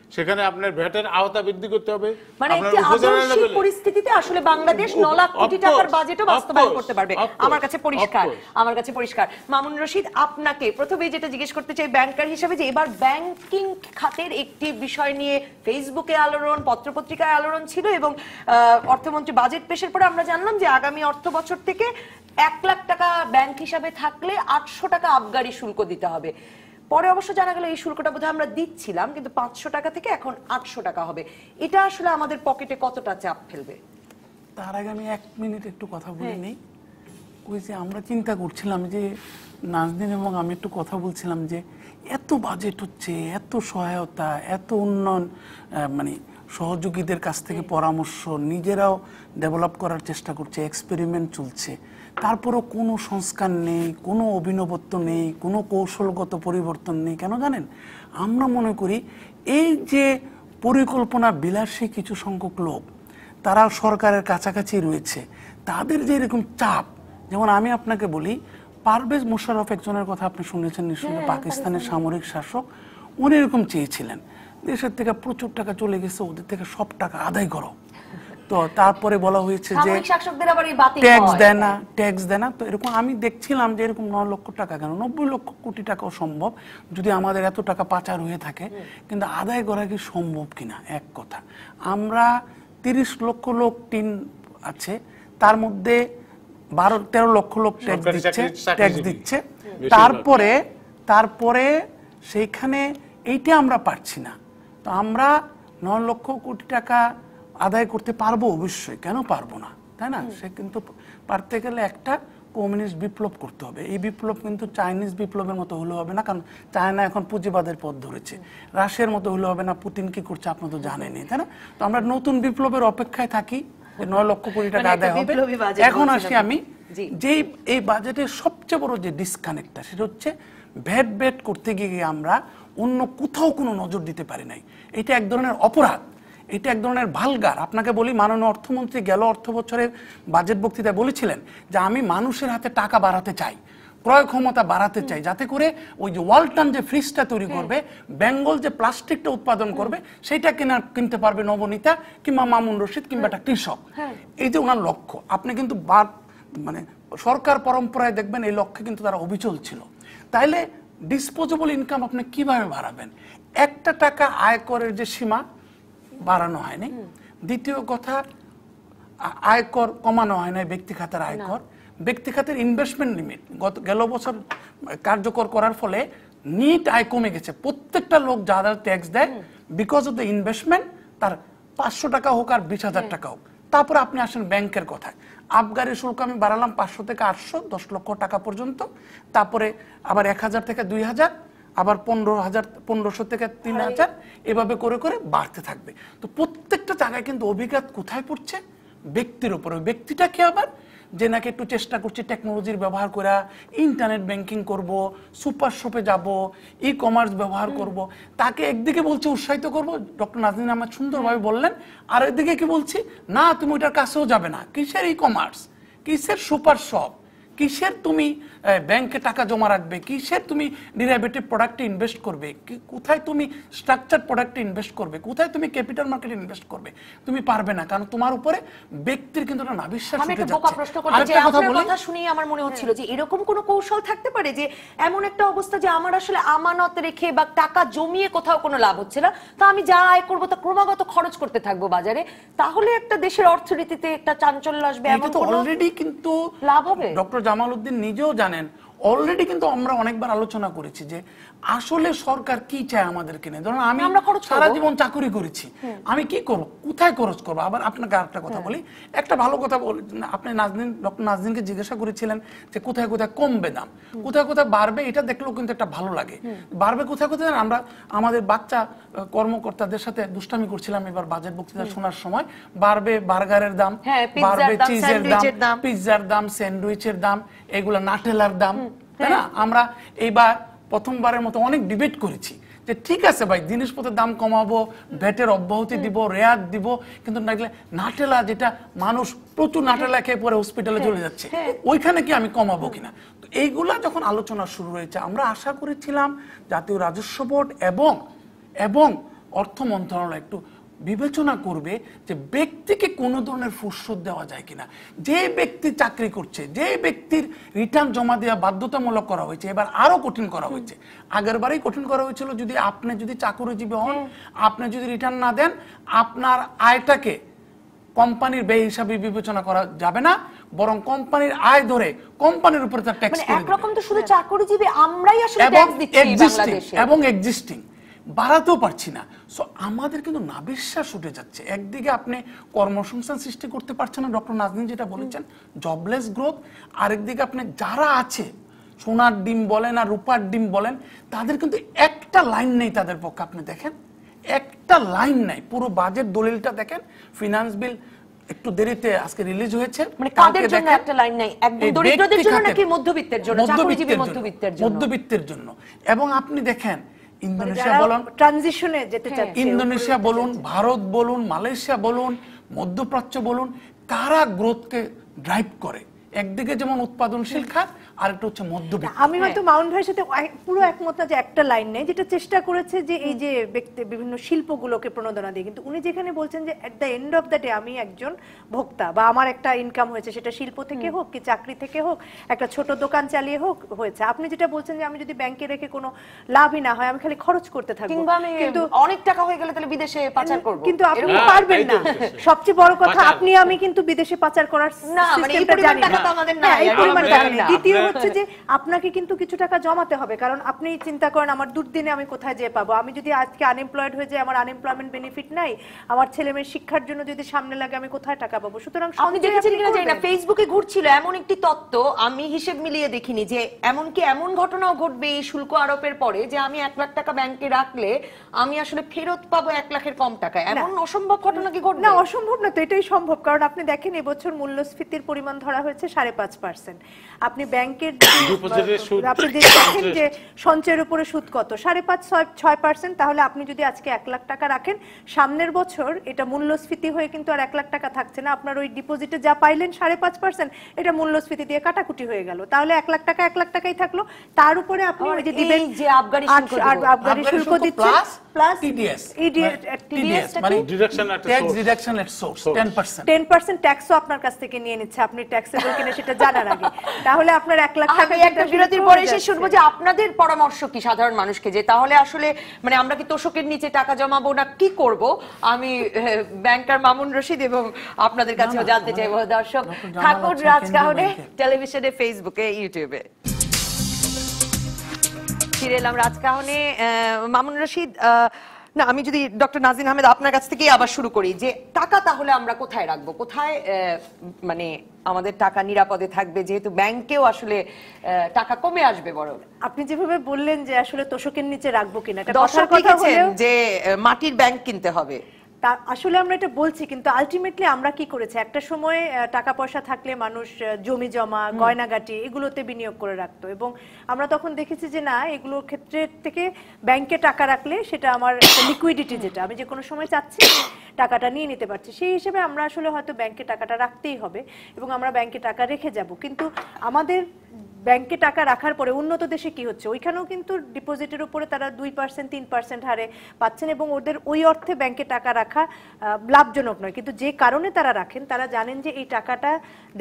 সেখানে আপনার ভ্যাটের আওতা বৃদ্ধি করতে হবে মানে একটি আদর্শিক পরিস্থিতিতে আসলে বাংলাদেশ লাখ কোটি টাকার বাজেটও বাস্তবায়ন করতে পারবে আমার কাছে পরিষ্কার আমার কাছে পরিষ্কার মামুন রশিদ আপনাকে প্রথমে যেটা জিজ্ঞেস করতে চাই ব্যাংকার হিসেবে যে এবার ব্যাংকিং খাতের একটি বিষয় নিয়ে ফেসবুকে আলোড়ন পত্রপত্রিকায় আলোড়ন ছিল এবং অর্থমন্ত্রী বাজেট পেশের পরে আমরা জানলাম যে আগামী অর্থ বছর থেকে এক লাখ টাকা ব্যাংক হিসাবে থাকলে আটশো টাকা আবগারি শুল্ক দিতে হবে পরে অবশ্য জানা গেল এই শুল্কটা বোধহয় আমরা দিচ্ছিলাম কিন্তু পাঁচশো টাকা থেকে এখন আটশো টাকা হবে এটা আসলে আমাদের পকেটে কতটা চাপ ফেলবে তার আগে আমি এক মিনিট একটু কথা বলে হ্যাঁ। নেই ওই যে আমরা চিন্তা করছিলাম যে নাজদিন এবং আমি একটু কথা বলছিলাম যে এত বাজেট হচ্ছে এত সহায়তা এত উন্নয়ন মানে সহযোগীদের কাছ থেকে হ্যাঁ। পরামর্শ নিজেরাও ডেভেলপ করার চেষ্টা করছে এক্সপেরিমেন্ট চলছে তারপরও কোনো সংস্কার নেই কোনো অভিনবত্ব নেই কোনো কৌশলগত পরিবর্তন নেই কেন জানেন আমরা মনে করি এই যে পরিকল্পনা বিলাসী কিছু সংখ্যক লোক তারা সরকারের কাছাকাছি রয়েছে তাদের যে এরকম চাপ যেমন আমি আপনাকে বলি পারভেজ মোশারফ একজনের কথা আপনি শুনেছেন নিঃসন্দেহে হ্যাঁ, পাকিস্তানের সামরিক শাসক উনি এরকম চেয়েছিলেন দেশের থেকে প্রচুর টাকা চলে গেছে ওদের থেকে সব টাকা আদায় করো তো তারপরে বলা হয়েছে যে ট্যাক্স দেয় না ট্যাক্স দেয় না তো এরকম আমি দেখছিলাম যে এরকম ন লক্ষ টাকা কেন নব্বই লক্ষ কোটি টাকাও সম্ভব যদি আমাদের এত টাকা পাচার হয়ে থাকে কিন্তু আদায় করা কি সম্ভব কিনা এক কথা আমরা তিরিশ লক্ষ লোক টিন আছে তার মধ্যে বারো তেরো লক্ষ লোক ট্যাক্স দিচ্ছে ট্যাক্স দিচ্ছে তারপরে তারপরে সেইখানে এইটা আমরা পারছি না তো আমরা ন লক্ষ কোটি টাকা আদায় করতে পারবো অবশ্যই কেন পারবো না তাই না সে কিন্তু পারতে গেলে একটা কমিউনিস্ট বিপ্লব করতে হবে এই বিপ্লব কিন্তু চাইনিজ বিপ্লবের মতো হলে হবে না কারণ চায়না এখন পুঁজিবাদের পথ ধরেছে রাশিয়ার মতো হলে হবে না পুতিন কি করছে আপনি তো জানেনি তাই না তো আমরা নতুন বিপ্লবের অপেক্ষায় থাকি নয় লক্ষ কোটি টাকা মানে আদায় হবে এখন আসি আমি যে এই বাজেটের সবচেয়ে বড় যে ডিসকানেক্টটা সেটা হচ্ছে ভেট ভেট করতে গিয়ে আমরা অন্য কোথাও কোনো নজর দিতে পারি নাই এটা এক ধরনের অপরাধ এটা এক ধরনের ভালগার আপনাকে বলি মাননীয় অর্থমন্ত্রী গেল অর্থ বছরের বাজেট বক্তৃতায় বলেছিলেন যে আমি মানুষের হাতে টাকা বাড়াতে চাই ক্রয় ক্ষমতা বাড়াতে চাই যাতে করে ওই যে ওয়ালটান যে ফ্রিজটা তৈরি হ্যাঁ। করবে বেঙ্গল যে প্লাস্টিকটা উৎপাদন করবে সেটা কেনা কিনতে পারবে নবনীতা কিংবা মামুন রশিদ কিংবা হ্যাঁ। একটা কৃষক হ্যাঁ। এই যে ওনার লক্ষ্য আপনি কিন্তু বার মানে সরকার পরম্পরায় দেখবেন এই লক্ষ্যে কিন্তু তারা অবিচল ছিল তাইলে ডিসপোজেবল ইনকাম আপনি কিভাবে বাড়াবেন একটা টাকা আয়করের যে সীমা বাড়ানো হয়নি দ্বিতীয় কথা আয়কর কমানো হয় নাই ব্যক্তি খাতের আয়কর ব্যক্তি খাতের ইনভেস্টমেন্ট লিমিট গত গেল বছর কার্যকর করার ফলে নিট আয় কমে গেছে প্রত্যেকটা লোক যা যা ট্যাক্স দেয় বিকজ অফ দ্য ইনভেস্টমেন্ট তার পাঁচশো টাকা হোক আর বিশ হাজার হ্যাঁ। টাকা হোক তারপরে আপনি আসেন ব্যাংকের কথায় আবগারি শুল্ক আমি বাড়ালাম পাঁচশো থেকে আটশো দশ লক্ষ টাকা পর্যন্ত তারপরে আবার এক হাজার থেকে দুই হাজার আবার পনেরো হাজার পনেরোশো থেকে তিন হাজার এভাবে করে করে বাড়তে থাকবে তো প্রত্যেকটা জায়গায় কিন্তু অভিজ্ঞাত কোথায় পড়ছে ব্যক্তির ওপরে ব্যক্তিটাকে আবার যে নাকি একটু চেষ্টা করছি টেকনোলজির ব্যবহার করা ইন্টারনেট ব্যাংকিং করব সুপার শপে যাব ই কমার্স ব্যবহার করব তাকে একদিকে বলছে উৎসাহিত করব ডক্টর নাজনীন আমার সুন্দরভাবে বললেন আর একদিকে কি বলছি না তুমি ওইটার কাছেও যাবে না কিসের ই কমার্স কিসের সুপার শপ কিসের তুমি ব্যাংকে টাকা জমা রাখবে কিসের তুমি ডিরাইভেটিভ প্রোডাক্টে ইনভেস্ট করবে কোথায় তুমি স্ট্রাকচার প্রোডাক্টে ইনভেস্ট করবে কোথায় তুমি ক্যাপিটাল মার্কেটে ইনভেস্ট করবে তুমি পারবে না কারণ তোমার উপরে ব্যক্তির কিন্তু একটা নাবিশ্বাস আমি একটা বোকা প্রশ্ন করি যে আপনার কথা শুনেই আমার মনে হচ্ছিল হ্যাঁ। যে এরকম কোন কৌশল থাকতে পারে যে এমন একটা অবস্থা যে আমার আসলে আমানত রেখে বা টাকা জমিয়ে কোথাও কোনো লাভ হচ্ছে না তো আমি যা আয় করব তা ক্রমাগত খরচ করতে থাকবো বাজারে তাহলে একটা দেশের অর্থনীতিতে একটা চাঞ্চল্য আসবে এমন কোনো অলরেডি কিন্তু লাভ হবে ডক্টর জামালউদ্দিন নিজেও জানেন And. অলরেডি কিন্তু আমরা অনেকবার আলোচনা করেছি যে আসলে সরকার কি চায় আমাদের কিনে ধরুন আমি আমরা সারা জীবন চাকরি করেছি আমি কি করব কোথায় খরচ করব আবার আপনাকে একটা কথা বলি একটা ভালো কথা বলি আপনি নাজদিন ডক্টর নাজদিনকে জিজ্ঞাসা করেছিলেন যে কোথায় কোথায় কমবে দাম কোথায় কোথায় বাড়বে এটা দেখলেও কিন্তু একটা ভালো লাগে বাড়বে কোথায় কোথায় আমরা আমাদের বাচ্চা কর্মকর্তাদের সাথে দুষ্টামি করছিলাম এবার বাজেট বক্তৃতা শোনার সময় বাড়বে বার্গারের দাম হ্যাঁ, বাড়বে চিজের দাম পিৎজার দাম স্যান্ডউইচের দাম এগুলো নাটেলার দাম না আমরা এইবার প্রথমবারের মতো অনেক ডিবেট করেছি যে ঠিক আছে ভাই জিনিসপত্রের দাম কমাবো ভ্যাটের অব্যাহতি দিব রেয়াত দিব কিন্তু নাগলে নাটেলা যেটা মানুষ প্রচুর নাটেলা খেয়ে পরে হসপিটালে হ্যাঁ, চলে যাচ্ছে হ্যাঁ। ওইখানে কি আমি কমাবো কিনা তো এইগুলা যখন আলোচনা শুরু হয়েছে আমরা আশা করেছিলাম জাতীয় রাজস্ব বোর্ড এবং এবং অর্থ মন্ত্রণালয় একটু বিবেচনা করবে যে ব্যক্তিকে কোনো ধরনের ফুরসত দেওয়া যায় কিনা যে ব্যক্তি চাকরি করছে যে ব্যক্তির রিটার্ন জমা দেওয়া বাধ্যতামূলক করা হয়েছে এবার আরও কঠিন করা হয়েছে আগের বারেই কঠিন করা হয়েছিল যদি আপনি যদি চাকরিজীবী হন আপনি যদি রিটার্ন না দেন আপনার আয়টাকে কোম্পানির ব্যয় হিসাবে বিবেচনা করা যাবে না বরং কোম্পানির আয় ধরে কোম্পানির উপরে তার ট্যাক্স মানে একরকম তো শুধু চাকরিজীবী আমরাই আসলে ট্যাক্স দিচ্ছি এবং এক্সিস্টিং বাড়াতেও পারছি না সো আমাদের কিন্তু নাবিশ্বাস উঠে যাচ্ছে একদিকে আপনি কর্মসংস্থান সৃষ্টি করতে পারছেন না ডক্টর নাজনীন যেটা বলেছেন জবলেস গ্রোথ আরেকদিকে আপনি যারা আছে সোনার ডিম বলেন আর রূপার ডিম বলেন তাদের কিন্তু একটা লাইন নেই তাদের পক্ষে আপনি দেখেন একটা লাইন নাই পুরো বাজেট দলিলটা দেখেন ফিনান্স বিল একটু দেরিতে আজকে রিলিজ হয়েছে মানে কাদের জন্য একটা লাইন নাই একদম দরিদ্রদের জন্য নাকি মধ্যবিত্তের জন্য চাকরিজীবী মধ্যবিত্তের জন্য মধ্যবিত্তের জন্য এবং আপনি দেখেন মানে ইন্দোনেশিয়া বলুন ট্রানজিশনে যেতে হ্যাঁ। চাচ্ছে ইন্দোনেশিয়া বলুন ভারত বলুন মালয়েশিয়া বলুন মধ্যপ্রাচ্য বলুন কারা গ্রোথকে ড্রাইভ করে একদিকে যেমন উৎপাদনশীল খাত হচ্ছে মধ্যবিত্ত আমি হয়তো হ্যাঁ। মাউন ভাইয়ের সাথে পুরো একমত না যে একটা লাইন নেই যেটা চেষ্টা করেছে যে এই যে ব্যক্তি বিভিন্ন শিল্পগুলোকে প্রণোদনা দিয়ে কিন্তু উনি যেখানে বলছেন যে the end of the day আমি একজন ভোক্তা বা আমার একটা ইনকাম হয়েছে সেটা শিল্প থেকে হোক কি চাকরি থেকে হোক একটা ছোট দোকান চালিয়ে হোক হয়েছে আপনি যেটা বলছেন যে আমি যদি ব্যাংকে রেখে কোনো লাভই না হয় আমি খালি খরচ করতে থাকি কিন্তু অনেক টাকা হয়ে গেলে তাহলে বিদেশে পাচার করব কিন্তু আপনি পারবেন না হ্যাঁ, হ্যাঁ, সবচেয়ে বড় কথা আপনি আমি কিন্তু বিদেশে পাচার করার না মানে আমাদের না এই পরিমাণ টাকা দ্বিতীয় হচ্ছে যে আপনাকে কিন্তু কিছু টাকা জমাতে হবে কারণ আপনি চিন্তা করেন আমার দুর্দিনে আমি কোথায় যেয়ে পাবো আমি যদি আজকে আনএমপ্লয়েড হয়ে যাই আমার আনএমপ্লয়মেন্ট বেনিফিট নাই আমার ছেলে মেয়ের শিক্ষার জন্য যদি সামনে লাগে আমি কোথায় টাকা পাবো সুতরাং আপনি দেখেছেন কিনা জানি না ফেসবুকে ঘুরছিল এমন একটি তত্ত্ব আমি হিসেব মিলিয়ে দেখিনি যে এমন কি এমন ঘটনাও ঘটবে এই শুল্ক আরোপের পরে যে আমি এক লাখ টাকা ব্যাংকে রাখলে আমি আসলে ফেরত পাবো এক লাখের কম টাকা এমন অসম্ভব ঘটনা কি ঘটবে না অসম্ভব না তো এটাই সম্ভব কারণ আপনি দেখেন এবছর মূল্যস্ফীতির পরিমাণ ধরা হয়েছে সাড়ে পাঁচ পার্সেন্ট আপনি ব্যাংক ব্যাংকের আপনি দেখছেন যে সঞ্চয়ের উপরে সুদ কত সাড়ে পাঁচ ছয় পার্সেন্ট তাহলে আপনি যদি আজকে এক লাখ টাকা রাখেন সামনের বছর এটা মূল্যস্ফীতি হয়ে কিন্তু আর এক লাখ টাকা থাকছে না আপনার ওই ডিপোজিটে যা পাইলেন সাড়ে পাঁচ পার্সেন্ট এটা মূল্যস্ফীতি দিয়ে কাটাকুটি হয়ে গেল তাহলে এক লাখ টাকা এক লাখ টাকাই থাকলো তার উপরে আপনি ওই যে দিবেন যে আবগারি শুল্ক দিচ্ছেন প্লাস টিডিএস ট্যাক্সও আপনার কাছ থেকে নিয়ে নিচ্ছে আপনি ট্যাক্সেবল কিনা সেটা জানার আগে তাহলে আপনার আপনাদের পরামর্শ কি সাধারণ মানুষকে যে তাহলে আসলে মানে আমরা কি তোষকের নিচে টাকা জমাবো না কি করব আমি ব্যাংকার মামুন রশিদ এবং আপনাদের কাছে জানতে চাইবো দর্শক ঠাকুর রাজকাহনে টেলিভিশনে ফেসবুকে ইউটিউবে ফিরে এলাম রাজকাহনে মামুন রশিদ আহ না আমি যদি ডক্টর নাজিন আহমেদ আপনার কাছ থেকেই আবার শুরু করি যে টাকা তাহলে আমরা কোথায় রাখবো কোথায় মানে আমাদের টাকা নিরাপদে থাকবে যেহেতু ব্যাংকেও আসলে টাকা কমে আসবে বড় আপনি যেভাবে বললেন যে আসলে তোষকের নিচে রাখবো কিনা দশক যে মাটির ব্যাংক কিনতে হবে তা আসলে আমরা এটা বলছি কিন্তু আলটিমেটলি আমরা কি করেছি একটা সময় টাকা পয়সা থাকলে মানুষ জমি জমা গয়নাগাটি এগুলোতে বিনিয়োগ করে রাখতো এবং আমরা তখন দেখেছি যে না এগুলোর ক্ষেত্রে থেকে ব্যাংকে টাকা রাখলে সেটা আমার লিকুইডিটি যেটা আমি যে কোনো সময় চাচ্ছি টাকাটা নিয়ে নিতে পারছি সেই হিসেবে আমরা আসলে হয়তো ব্যাংকে টাকাটা রাখতেই হবে এবং আমরা ব্যাংকে টাকা রেখে যাব কিন্তু আমাদের ব্যাংকে টাকা রাখার পরে উন্নত দেশে কি হচ্ছে ওইখানেও কিন্তু ডিপোজিটের উপরে তারা দুই পার্সেন্ট তিন পার্সেন্ট হারে পাচ্ছেন এবং ওদের ওই অর্থে ব্যাংকে টাকা রাখা লাভজনক নয় কিন্তু যে কারণে তারা রাখেন তারা জানেন যে এই টাকাটা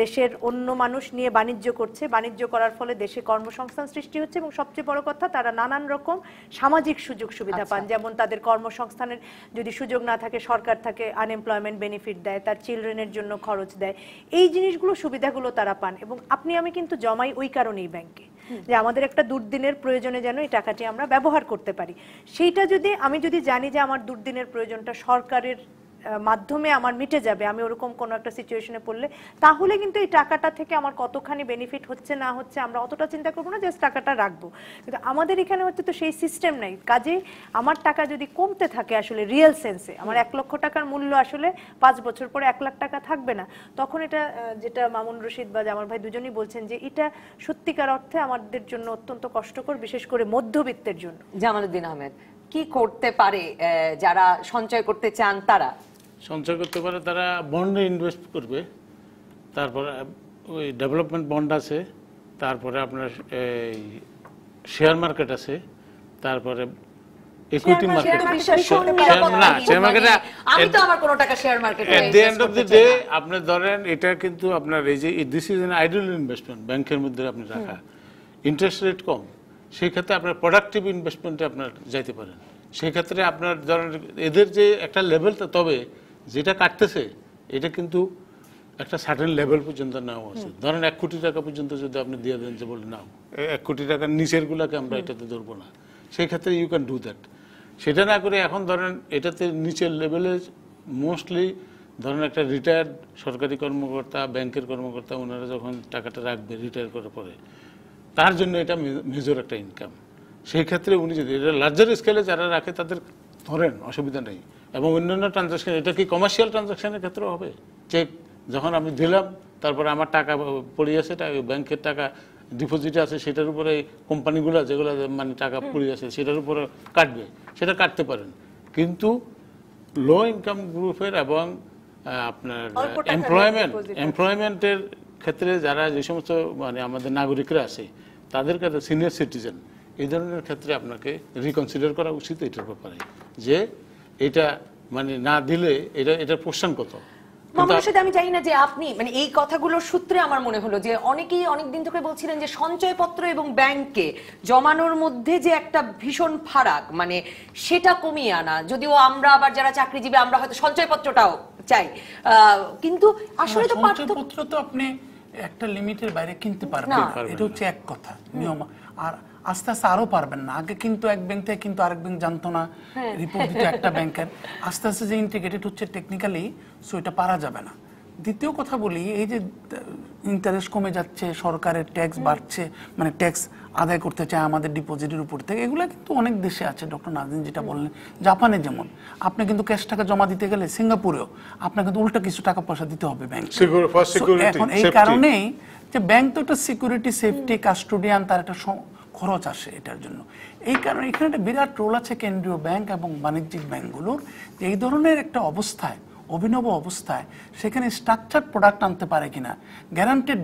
দেশের অন্য মানুষ নিয়ে বাণিজ্য করছে বাণিজ্য করার ফলে দেশে কর্মসংস্থান সৃষ্টি হচ্ছে এবং সবচেয়ে বড় কথা তারা নানান রকম সামাজিক সুযোগ সুবিধা পান আচ্ছা। যেমন তাদের কর্মসংস্থানের যদি সুযোগ না থাকে সরকার থাকে আনএমপ্লয়মেন্ট বেনিফিট দেয় তার চিলড্রেনের জন্য খরচ দেয় এই জিনিসগুলো সুবিধাগুলো তারা পান এবং আপনি আমি কিন্তু জমাই ওই কারণে কারণ এই ব্যাংকে যে আমাদের একটা দুর্দিনের প্রয়োজনে যেন এই টাকাটি আমরা ব্যবহার করতে পারি সেইটা যদি আমি যদি জানি যে আমার দুর্দিনের প্রয়োজনটা সরকারের মাধ্যমে আমার মিটে যাবে আমি ওরকম কোনো একটা সিচুয়েশনে পড়লে তাহলে কিন্তু এই টাকাটা থেকে আমার কতখানি বেনিফিট হচ্ছে না হচ্ছে আমরা অতটা চিন্তা করবো না জাস্ট টাকাটা রাখবো কিন্তু আমাদের এখানে হচ্ছে তো সেই সিস্টেম নাই কাজে আমার টাকা যদি কমতে থাকে আসলে রিয়েল সেন্সে আমার এক লক্ষ টাকার মূল্য আসলে পাঁচ বছর পরে এক লাখ টাকা থাকবে না তখন এটা যেটা মামুন রশিদ বা জামার ভাই দুজনই বলছেন যে এটা সত্যিকার অর্থে আমাদের জন্য অত্যন্ত কষ্টকর বিশেষ করে মধ্যবিত্তের জন্য জামালুদ্দিন আহমেদ কি করতে পারে যারা সঞ্চয় করতে চান তারা সঞ্চয় করতে পারে তারা বন্ডে ইনভেস্ট করবে তারপরে ওই ডেভেলপমেন্ট বন্ড আছে তারপরে আপনার এই শেয়ার মার্কেট আছে তারপরে ইকুইটি মার্কেট না শেয়ার মার্কেটে আমি তো আমার কোনো টাকা শেয়ার মার্কেটে at the end of the day আপনি ধরেন এটা কিন্তু আপনার এই যে this is an ideal investment ব্যাংকের মধ্যে আপনি রাখা ইন্টারেস্ট রেট কম সেই ক্ষেত্রে আপনার প্রোডাক্টিভ ইনভেস্টমেন্টে আপনার যাইতে পারেন সেই ক্ষেত্রে আপনার ধরেন এদের যে একটা লেভেল তবে যেটা কাটতেছে এটা কিন্তু একটা সার্টেন লেভেল পর্যন্ত নাও আছে ধরেন এক কোটি টাকা পর্যন্ত যদি আপনি দিয়ে দেন যে বলে নাও এক কোটি টাকার নিচের গুলাকে আমরা এটাতে ধরবো না সেই ক্ষেত্রে ইউ ক্যান ডু দ্যাট সেটা না করে এখন ধরেন এটাতে নিচের লেভেলে মোস্টলি ধরেন একটা রিটায়ার্ড সরকারি কর্মকর্তা ব্যাংকের কর্মকর্তা ওনারা যখন টাকাটা রাখবে রিটায়ার করার পরে তার জন্য এটা মেজর একটা ইনকাম সেই ক্ষেত্রে উনি যদি এটা লার্জার স্কেলে যারা রাখে তাদের ধরেন অসুবিধা নেই এবং অন্যান্য ট্রানজাকশন এটা কি কমার্শিয়াল ট্রানজাকশনের ক্ষেত্রে হবে চেক যখন আমি দিলাম তারপরে আমার টাকা পড়ে আছে ব্যাংকের টাকা ডিপোজিট আছে সেটার উপরে কোম্পানিগুলো যেগুলো মানে টাকা পড়ে আছে সেটার উপরে কাটবে সেটা কাটতে পারেন কিন্তু লো ইনকাম গ্রুপের এবং আপনার এমপ্লয়মেন্ট এমপ্লয়মেন্টের ক্ষেত্রে যারা যে সমস্ত মানে আমাদের নাগরিকরা আছে তাদের কাছে সিনিয়র সিটিজেন এই ধরনের ক্ষেত্রে আপনাকে রিকনসিডার করা উচিত এটার ব্যাপারে যে এটা মানে না দিলে এটা এটার প্রশ্ন কত আমি জানি না যে আপনি মানে এই কথাগুলোর সূত্রে আমার মনে হলো যে অনেকেই অনেকদিন ধরে বলছিলেন যে সঞ্চয়পত্র এবং ব্যাংকে জমানোর মধ্যে যে একটা ভীষণ ফারাক মানে সেটা কমিয়ে আনা যদিও আমরা আবার যারা চাকরিজীবী আমরা হয়তো সঞ্চয়পত্রটাও চাই কিন্তু আসলে তো পার্থক্য তো আপনি একটা লিমিটের বাইরে কিনতে পারবেন এটা হচ্ছে এক কথা নিয়ম আর আস্তে আস্তে আরো পারবেন না আগে কিন্তু এক ব্যাংক থেকে কিন্তু আরেক ব্যাংক জানতো না রিপোর্ট হ্যাঁ। দিত একটা ব্যাংকের আস্তে আস্তে যে ইন্টিগ্রেটেড হচ্ছে টেকনিক্যালি সো এটা পারা যাবে না দ্বিতীয় কথা বলি এই যে ইন্টারেস্ট কমে যাচ্ছে সরকারের ট্যাক্স বাড়ছে মানে ট্যাক্স আদায় করতে চায় আমাদের ডিপোজিটের উপর থেকে এগুলো কিন্তু অনেক দেশে আছে ডক্টর নাজিন যেটা বললেন জাপানে যেমন আপনি কিন্তু ক্যাশ টাকা জমা দিতে গেলে সিঙ্গাপুরেও আপনাকে কিন্তু উল্টা কিছু টাকা পয়সা দিতে হবে ব্যাংক এখন এই কারণেই যে ব্যাংক তো একটা সিকিউরিটি সেফটি কাস্টোডিয়ান তার একটা খরচ আসে এটার জন্য এই কারণে এখানে একটা বিরাট রোল আছে কেন্দ্রীয় ব্যাংক এবং বাণিজ্যিক ব্যাংকগুলোর এই ধরনের একটা অবস্থায় অভিনব অবস্থায় সেখানে স্ট্রাকচার প্রোডাক্ট আনতে পারে কিনা গ্যারান্টেড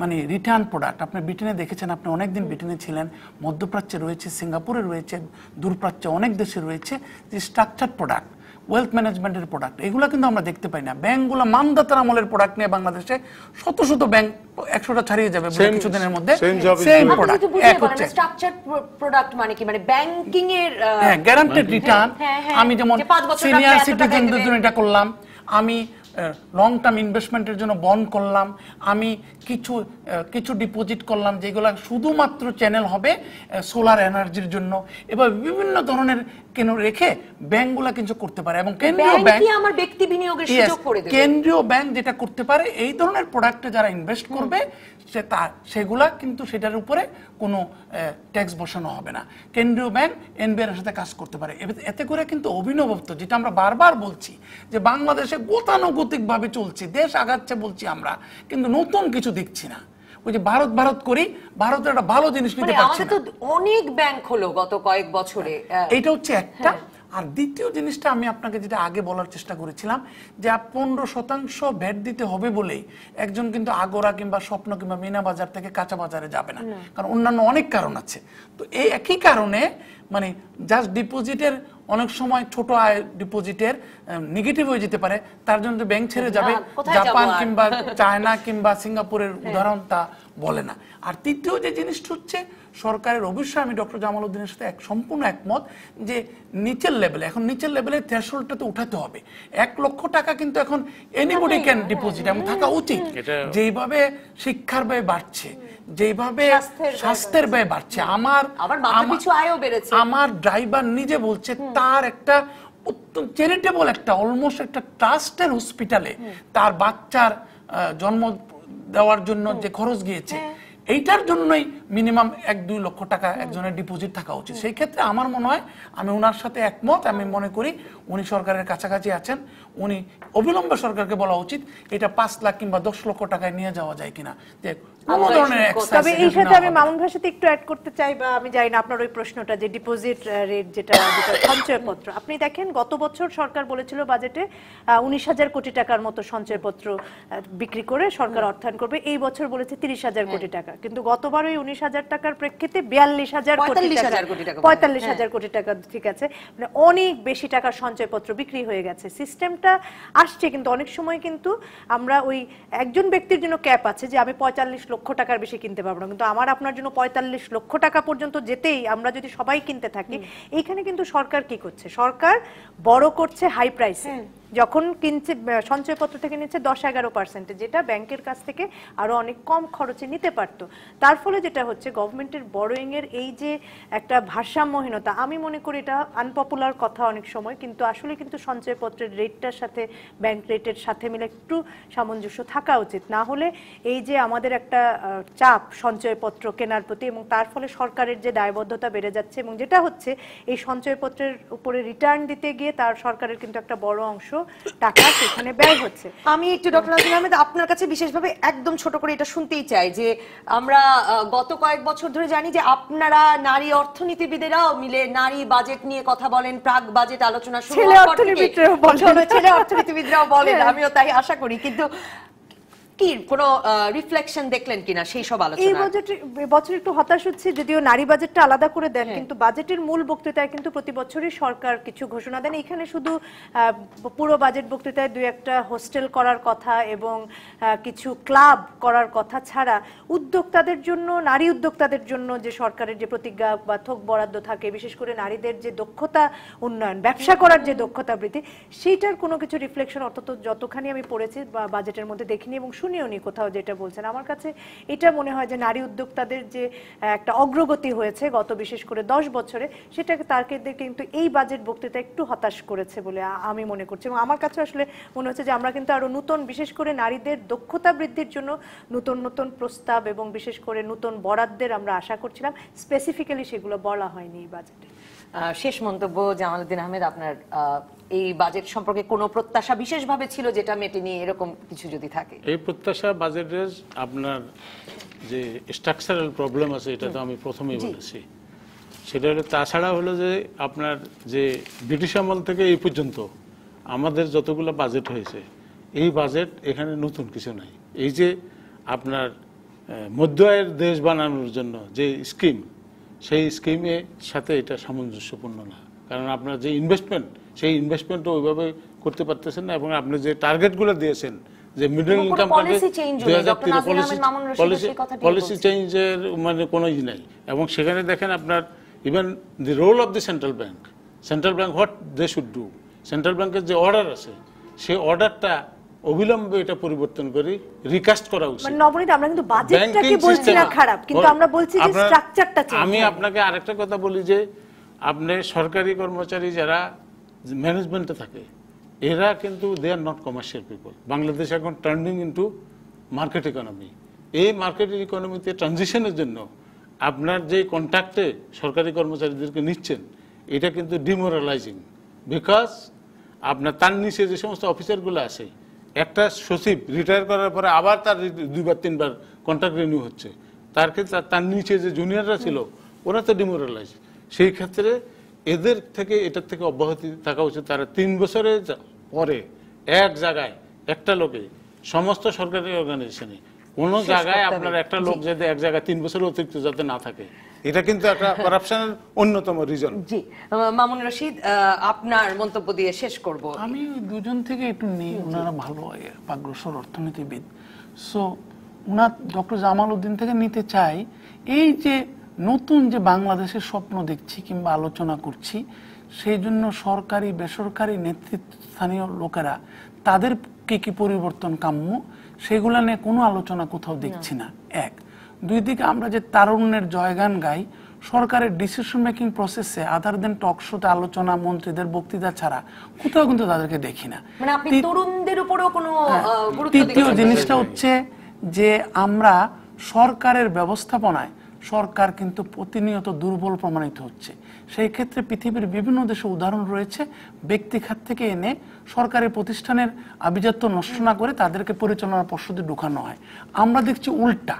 মানে রিটার্ন প্রোডাক্ট আপনি ব্রিটেনে দেখেছেন আপনি অনেকদিন ব্রিটেনে ছিলেন মধ্যপ্রাচ্যে রয়েছে সিঙ্গাপুরে রয়েছে দূরপ্রাচ্যে অনেক দেশে রয়েছে যে স্ট্রাকচার প্রোডাক্ট ওয়েলথ ম্যানেজমেন্টের প্রোডাক্ট এগুলো কিন্তু আমরা দেখতে পাই না ব্যাংকগুলো মানদাতার আমলের প্রোডাক্ট নিয়ে বাংলাদেশে শত শত ব্যাংক একশোটা ছাড়িয়ে যাবে কিছুদিনের মধ্যে সেম প্রোডাক্ট এক হচ্ছে স্ট্রাকচার প্রোডাক্ট মানে কি মানে ব্যাংকিং এর গ্যারান্টেড হ্যাঁ, হ্যাঁ, রিটার্ন হ্যাঁ, আমি যেমন সিনিয়র সিটিজেন জন্য এটা করলাম আমি লং টার্ম ইনভেস্টমেন্টের জন্য বন্ড করলাম আমি কিছু কিছু ডিপোজিট করলাম যেগুলো শুধুমাত্র চ্যানেল হবে সোলার এনার্জির জন্য এবার বিভিন্ন ধরনের কেন রেখে ব্যাংকগুলা কিন্তু করতে পারে এবং কেন্দ্রীয় ব্যাংক আমার ব্যক্তি বিনিয়োগের সুযোগ করে দেবে কেন্দ্রীয় ব্যাংক যেটা করতে পারে এই ধরনের প্রোডাক্টে যারা ইনভেস্ট করবে সে তা সেগুলা কিন্তু সেটার উপরে কোনো ট্যাক্স বসানো হবে না কেন্দ্রীয় ব্যাংক এনবিআর সাথে কাজ করতে পারে এতে করে কিন্তু অভিনবত্ব যেটা আমরা বারবার বলছি যে বাংলাদেশে গতানুগতিকভাবে চলছে দেশ আগাচ্ছে বলছি আমরা কিন্তু নতুন কিছু দেখছি না ওই যে ভারত ভারত করি ভারতের একটা ভালো জিনিস নিতে মানে পারছি না অনেক ব্যাংক হলো গত কয়েক বছরে এটা হচ্ছে একটা হ্যাঁ। আর দ্বিতীয় জিনিসটা আমি আপনাকে যেটা আগে বলার চেষ্টা করেছিলাম যে পনেরো শতাংশ ভ্যাট দিতে হবে বলে একজন কিন্তু আগোরা কিংবা স্বপ্ন কিংবা মিনা বাজার থেকে কাঁচা বাজারে যাবে না কারণ অন্যান্য অনেক কারণ আছে তো এই একই কারণে মানে জাস্ট ডিপোজিটের অনেক সময় ছোট আয় ডিপোজিটের নেগেটিভ হয়ে যেতে পারে তার জন্য ব্যাংক ছেড়ে যাবে জাপান কিংবা [laughs] চায়না কিংবা সিঙ্গাপুরের হ্যাঁ। উদাহরণ তা বলে না আর তৃতীয় যে জিনিসটা হচ্ছে সরকারের অবশ্যই আমি ডক্টর জামাল উদ্দিনের সাথে এক সম্পূর্ণ একমত যে নিচের লেভেলে এখন নিচের লেভেলে থ্রেশোল্ডটা তো উঠাতে হবে এক লক্ষ টাকা কিন্তু এখন এনিবডি ক্যান ডিপোজিট এমন থাকা উচিত যেইভাবে শিক্ষার ব্যয় বাড়ছে যেভাবে স্বাস্থ্যের ব্যয় বাড়ছে আমার আমার ড্রাইভার নিজে বলছে তার একটা চ্যারিটেবল একটা অলমোস্ট একটা ট্রাস্টের হসপিটালে তার বাচ্চার জন্ম দেওয়ার জন্য যে খরচ গিয়েছে হ্যাঁ। এইটার জন্যই মিনিমাম এক দুই লক্ষ টাকা একজনের ডিপোজিট থাকা উচিত সেই ক্ষেত্রে আমার মনে হয় আমি ওনার সাথে একমত আমি মনে করি উনি সরকারের কাছাকাছি আছেন উনি অবিলম্বে সরকারকে বলা উচিত এটা পাঁচ লাখ কিংবা দশ লক্ষ টাকায় নিয়ে যাওয়া যায় কিনা যে তবে এই সাথে আমি মামুন একটু অ্যাড করতে চাই বা আমি জানি না আপনার ওই প্রশ্নটা যে ডিপোজিট রেট uh, যেটা সঞ্চয়পত্র আপনি দেখেন গত বছর সরকার বলেছিল বাজেটে উনিশ হাজার কোটি টাকার মতো সঞ্চয়পত্র বিক্রি করে সরকার অর্থায়ন করবে এই বছর বলেছে তিরিশ হাজার হ্যাঁ। কোটি টাকা কিন্তু গতবার ওই উনিশ হাজার টাকার প্রেক্ষিতে বিয়াল্লিশ হাজার কোটি টাকা পঁয়তাল্লিশ হ্যাঁ। হাজার কোটি টাকা ঠিক আছে মানে অনেক বেশি টাকার সঞ্চয়পত্র বিক্রি হয়ে গেছে সিস্টেমটা আসছে কিন্তু অনেক সময় কিন্তু আমরা ওই একজন ব্যক্তির জন্য ক্যাপ আছে যে আমি পঁয়তাল্লিশ লক্ষ লক্ষ টাকার বেশি কিনতে পারবো না কিন্তু আমার আপনার জন্য পঁয়তাল্লিশ লক্ষ টাকা পর্যন্ত যেতেই আমরা যদি সবাই কিনতে থাকি এখানে কিন্তু সরকার কি করছে সরকার বড় করছে হাই হ্যাঁ। প্রাইসে যখন কিনছে সঞ্চয়পত্র থেকে নিচ্ছে দশ এগারো পার্সেন্টে যেটা ব্যাংকের কাছ থেকে আরও অনেক কম খরচে নিতে পারতো তার ফলে যেটা হচ্ছে গভর্নমেন্টের বড়োয়িংয়ের এই যে একটা ভারসাম্যহীনতা আমি মনে করি এটা আনপপুলার কথা অনেক সময় কিন্তু আসলে কিন্তু সঞ্চয়পত্রের রেটটার সাথে ব্যাংক রেটের সাথে মিলে একটু সামঞ্জস্য থাকা উচিত না হলে এই যে আমাদের একটা চাপ সঞ্চয়পত্র কেনার প্রতি এবং তার ফলে সরকারের যে দায়বদ্ধতা বেড়ে যাচ্ছে এবং যেটা হচ্ছে এই সঞ্চয়পত্রের উপরে রিটার্ন দিতে গিয়ে তার সরকারের কিন্তু একটা বড় অংশ টাকা সেখানে ব্যয় হচ্ছে আমি একটু ডক্টর নাজিম আহমেদ আপনার কাছে বিশেষভাবে একদম ছোট করে এটা শুনতেই চাই যে আমরা গত কয়েক বছর ধরে জানি যে আপনারা নারী অর্থনীতিবিদেরাও মিলে নারী বাজেট নিয়ে কথা বলেন প্রাক বাজেট আলোচনা শুরু ছেলে অর্থনীতিবিদরাও বলেন হ্যাঁ। আমিও তাই আশা করি কিন্তু কি কোনো রিফ্লেকশন দেখলেন কিনা সেই সব আলোচনা এই বাজেটে বছর একটু হতাশ হচ্ছে যদিও নারী বাজেটটা আলাদা করে দেন হ্যাঁ। কিন্তু বাজেটের মূল বক্তৃতায় কিন্তু প্রতি বছরই সরকার কিছু ঘোষণা দেন এখানে শুধু পুরো বাজেট বক্তৃতায় দুই একটা হোস্টেল করার কথা এবং কিছু ক্লাব করার কথা ছাড়া উদ্যোক্তাদের জন্য নারী উদ্যোক্তাদের জন্য যে সরকারের যে প্রতিজ্ঞা বা থোক বরাদ্দ থাকে বিশেষ করে নারীদের যে দক্ষতা উন্নয়ন ব্যবসা হ্যাঁ। করার যে দক্ষতা বৃদ্ধি সেইটার কোনো কিছু রিফ্লেকশন অর্থাৎ যতখানি আমি পড়েছি বা বাজেটের মধ্যে দেখিনি এবং প্রশংসনীয় কোথাও যেটা বলছেন আমার কাছে এটা মনে হয় যে নারী উদ্যোক্তাদের যে একটা অগ্রগতি হয়েছে গত বিশেষ করে দশ বছরে সেটাকে তাকে কিন্তু এই বাজেট বক্তৃতা একটু হতাশ করেছে বলে আমি মনে করছি এবং আমার কাছে আসলে মনে হচ্ছে যে আমরা কিন্তু আরও নতুন বিশেষ করে নারীদের দক্ষতা বৃদ্ধির জন্য নতুন নতুন প্রস্তাব এবং বিশেষ করে নতুন বরাদ্দের আমরা আশা করছিলাম স্পেসিফিক্যালি সেগুলো বলা হয়নি এই বাজেটে শেষ মন্তব্য জামালউদ্দিন আহমেদ আপনার এই বাজেট সম্পর্কে কোনো প্রত্যাশা বিশেষভাবে ছিল যেটা মেটেনি এরকম কিছু যদি থাকে এই প্রত্যাশা বাজেটের আপনার যে স্ট্রাকচারাল প্রবলেম আছে এটা তো আমি প্রথমেই বলেছি সেটা হলো তাছাড়া হলো যে আপনার যে ব্রিটিশ আমল থেকে এই পর্যন্ত আমাদের যতগুলো বাজেট হয়েছে এই বাজেট এখানে নতুন কিছু নাই এই যে আপনার মধ্য আয়ের দেশ বানানোর জন্য যে স্কিম সেই স্কিমের সাথে এটা সামঞ্জস্যপূর্ণ না কারণ আপনার যে ইনভেস্টমেন্ট সেই ইনভেস্টমেন্টও ওইভাবে করতে পারতেছেন না এবং আপনি যে টার্গেটগুলো দিয়েছেন যে মিডল ইনকাম পলিসি পলিসি চেঞ্জের মানে কোনো ই নাই এবং সেখানে দেখেন আপনার even the role of the central bank central bank what they should do central ব্যাংকের যে অর্ডার আছে সেই অর্ডারটা অবিলম্বে এটা পরিবর্তন করে রিকাস্ট করা উচিত মানে নবনীত আমরা কিন্তু বাজেটটাকে বলছি না খারাপ কিন্তু আমরা বলছি যে স্ট্রাকচারটা চেঞ্জ আমি আপনাকে আরেকটা কথা বলি যে আপনি সরকারি কর্মচারী যারা ম্যানেজমেন্টে থাকে এরা কিন্তু they are not commercial people Bangladesh এখন টার্নিং ইনটু মার্কেট ইকোনমি এই মার্কেট ইকোনমিতে ট্রানজিশনের জন্য আপনার যে কন্ট্রাক্টে সরকারি কর্মচারীদেরকে নিচ্ছেন এটা কিন্তু ডিমোরালাইজিং বিকজ আপনার তার নিচে যে সমস্ত অফিসারগুলো আছে একটা সচিব রিটায়ার করার পরে আবার তার দুইবার তিনবার কন্ট্রাক্ট রিনিউ হচ্ছে তার ক্ষেত্রে তার নিচে যে জুনিয়ররা ছিল ওরা তো ডিমোরালাইজ সেই ক্ষেত্রে এদের থেকে এটার থেকে অব্যাহতি থাকা উচিত তারা তিন বছরের পরে এক জায়গায় একটা লোকে সমস্ত সরকারি অর্গানাইজেশনে কোন জায়গায় আপনার একটা লোক যদি এক জায়গায় তিন বছর অতিরিক্ত যাতে না থাকে এটা কিন্তু একটা করাপশনের [laughs] অন্যতম রিজন জি মামুন রশিদ আপনার মন্তব্য দিয়ে শেষ করব আমি দুজন থেকে একটু নিই ওনারা ভালো পাগ্রসর অর্থনীতিবিদ সো ওনার ডক্টর জামাল উদ্দিন থেকে নিতে চাই এই যে নতুন যে বাংলাদেশের স্বপ্ন দেখছি কিংবা আলোচনা করছি সেই জন্য সরকারি বেসরকারি নেতৃত্ব স্থানীয় লোকেরা তাদের কি কি পরিবর্তন কাম্য সেগুলা নিয়ে কোনো আলোচনা কোথাও দেখছি না এক দুই দিকে আমরা যে তারুণ্যের জয়গান গাই সরকারের ডিসিশন মেকিং প্রসেসে আধার দেন টক শোতে আলোচনা মন্ত্রীদের বক্তৃতা ছাড়া কোথাও কিন্তু তাদেরকে দেখি না মানে তরুণদের উপরেও কোনো হ্যাঁ। তৃতীয় জিনিসটা হচ্ছে যে আমরা সরকারের ব্যবস্থাপনায় সরকার কিন্তু প্রতিনিয়ত দুর্বল প্রমাণিত হচ্ছে সেই ক্ষেত্রে পৃথিবীর বিভিন্ন দেশে উদাহরণ রয়েছে ব্যক্তি খাত থেকে এনে সরকারি প্রতিষ্ঠানের আভিজাত্য নষ্ট না করে তাদেরকে পরিচালনা পর্ষদে ঢুকানো হয় আমরা দেখছি উল্টা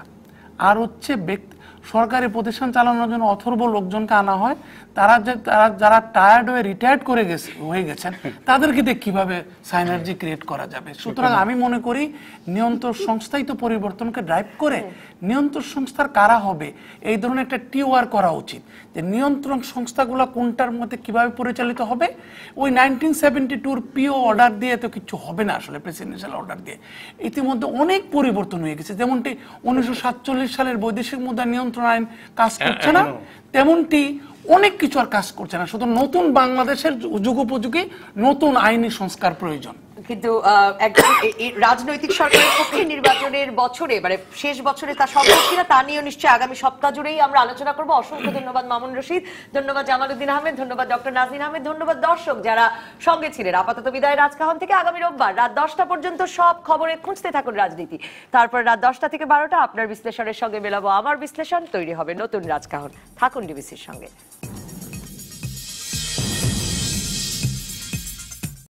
আর হচ্ছে ব্যক্তি সরকারি প্রতিষ্ঠান চালানোর জন্য অথর্ব লোকজনকে আনা হয় তারা যে তারা যারা টায়ার্ড হয়ে রিটায়ার্ড করে গেছে হয়ে গেছেন তাদেরকে দিয়ে কীভাবে সাইনার্জি ক্রিয়েট করা যাবে সুতরাং আমি মনে করি নিয়ন্ত্রণ সংস্থাই তো পরিবর্তনকে ড্রাইভ করে নিয়ন্ত্রণ সংস্থার কারা হবে এই ধরনের একটা টিওয়ার করা উচিত যে নিয়ন্ত্রণ সংস্থাগুলো কোনটার মধ্যে কিভাবে পরিচালিত হবে ওই নাইনটিন সেভেন্টি টুর পিও অর্ডার দিয়ে তো কিছু হবে না আসলে প্রেসিডেন্সিয়াল অর্ডার দিয়ে ইতিমধ্যে অনেক পরিবর্তন হয়ে গেছে যেমনটি উনিশশো সালের বৈদেশিক মুদ্রা নিয়ন্ত্রণ আইন কাজ হ্যাঁ, করছে না তেমনটি অনেক কিছু আর কাজ করছে না শুধু নতুন বাংলাদেশের যুগোপযোগী নতুন আইনি সংস্কার প্রয়োজন কিন্তু রাজনৈতিক সরকারের পক্ষে নির্বাচনের বছরে মানে শেষ বছরে তা সম্ভব কিনা তা নিয়েও নিশ্চয়ই আগামী সপ্তাহ জুড়েই আমরা আলোচনা করবো অসংখ্য ধন্যবাদ মামুন রশিদ ধন্যবাদ জামালুদ্দিন আহমেদ ধন্যবাদ ডক্টর নাজিন আহমেদ ধন্যবাদ দর্শক যারা সঙ্গে ছিলেন আপাতত বিদায় রাজকাহন থেকে আগামী রোববার রাত দশটা পর্যন্ত সব খবরে খুঁজতে থাকুন রাজনীতি তারপর রাত দশটা থেকে বারোটা আপনার বিশ্লেষণের সঙ্গে মেলাবো আমার বিশ্লেষণ তৈরি হবে নতুন রাজকাহন থাকুন ডিবিসির সঙ্গে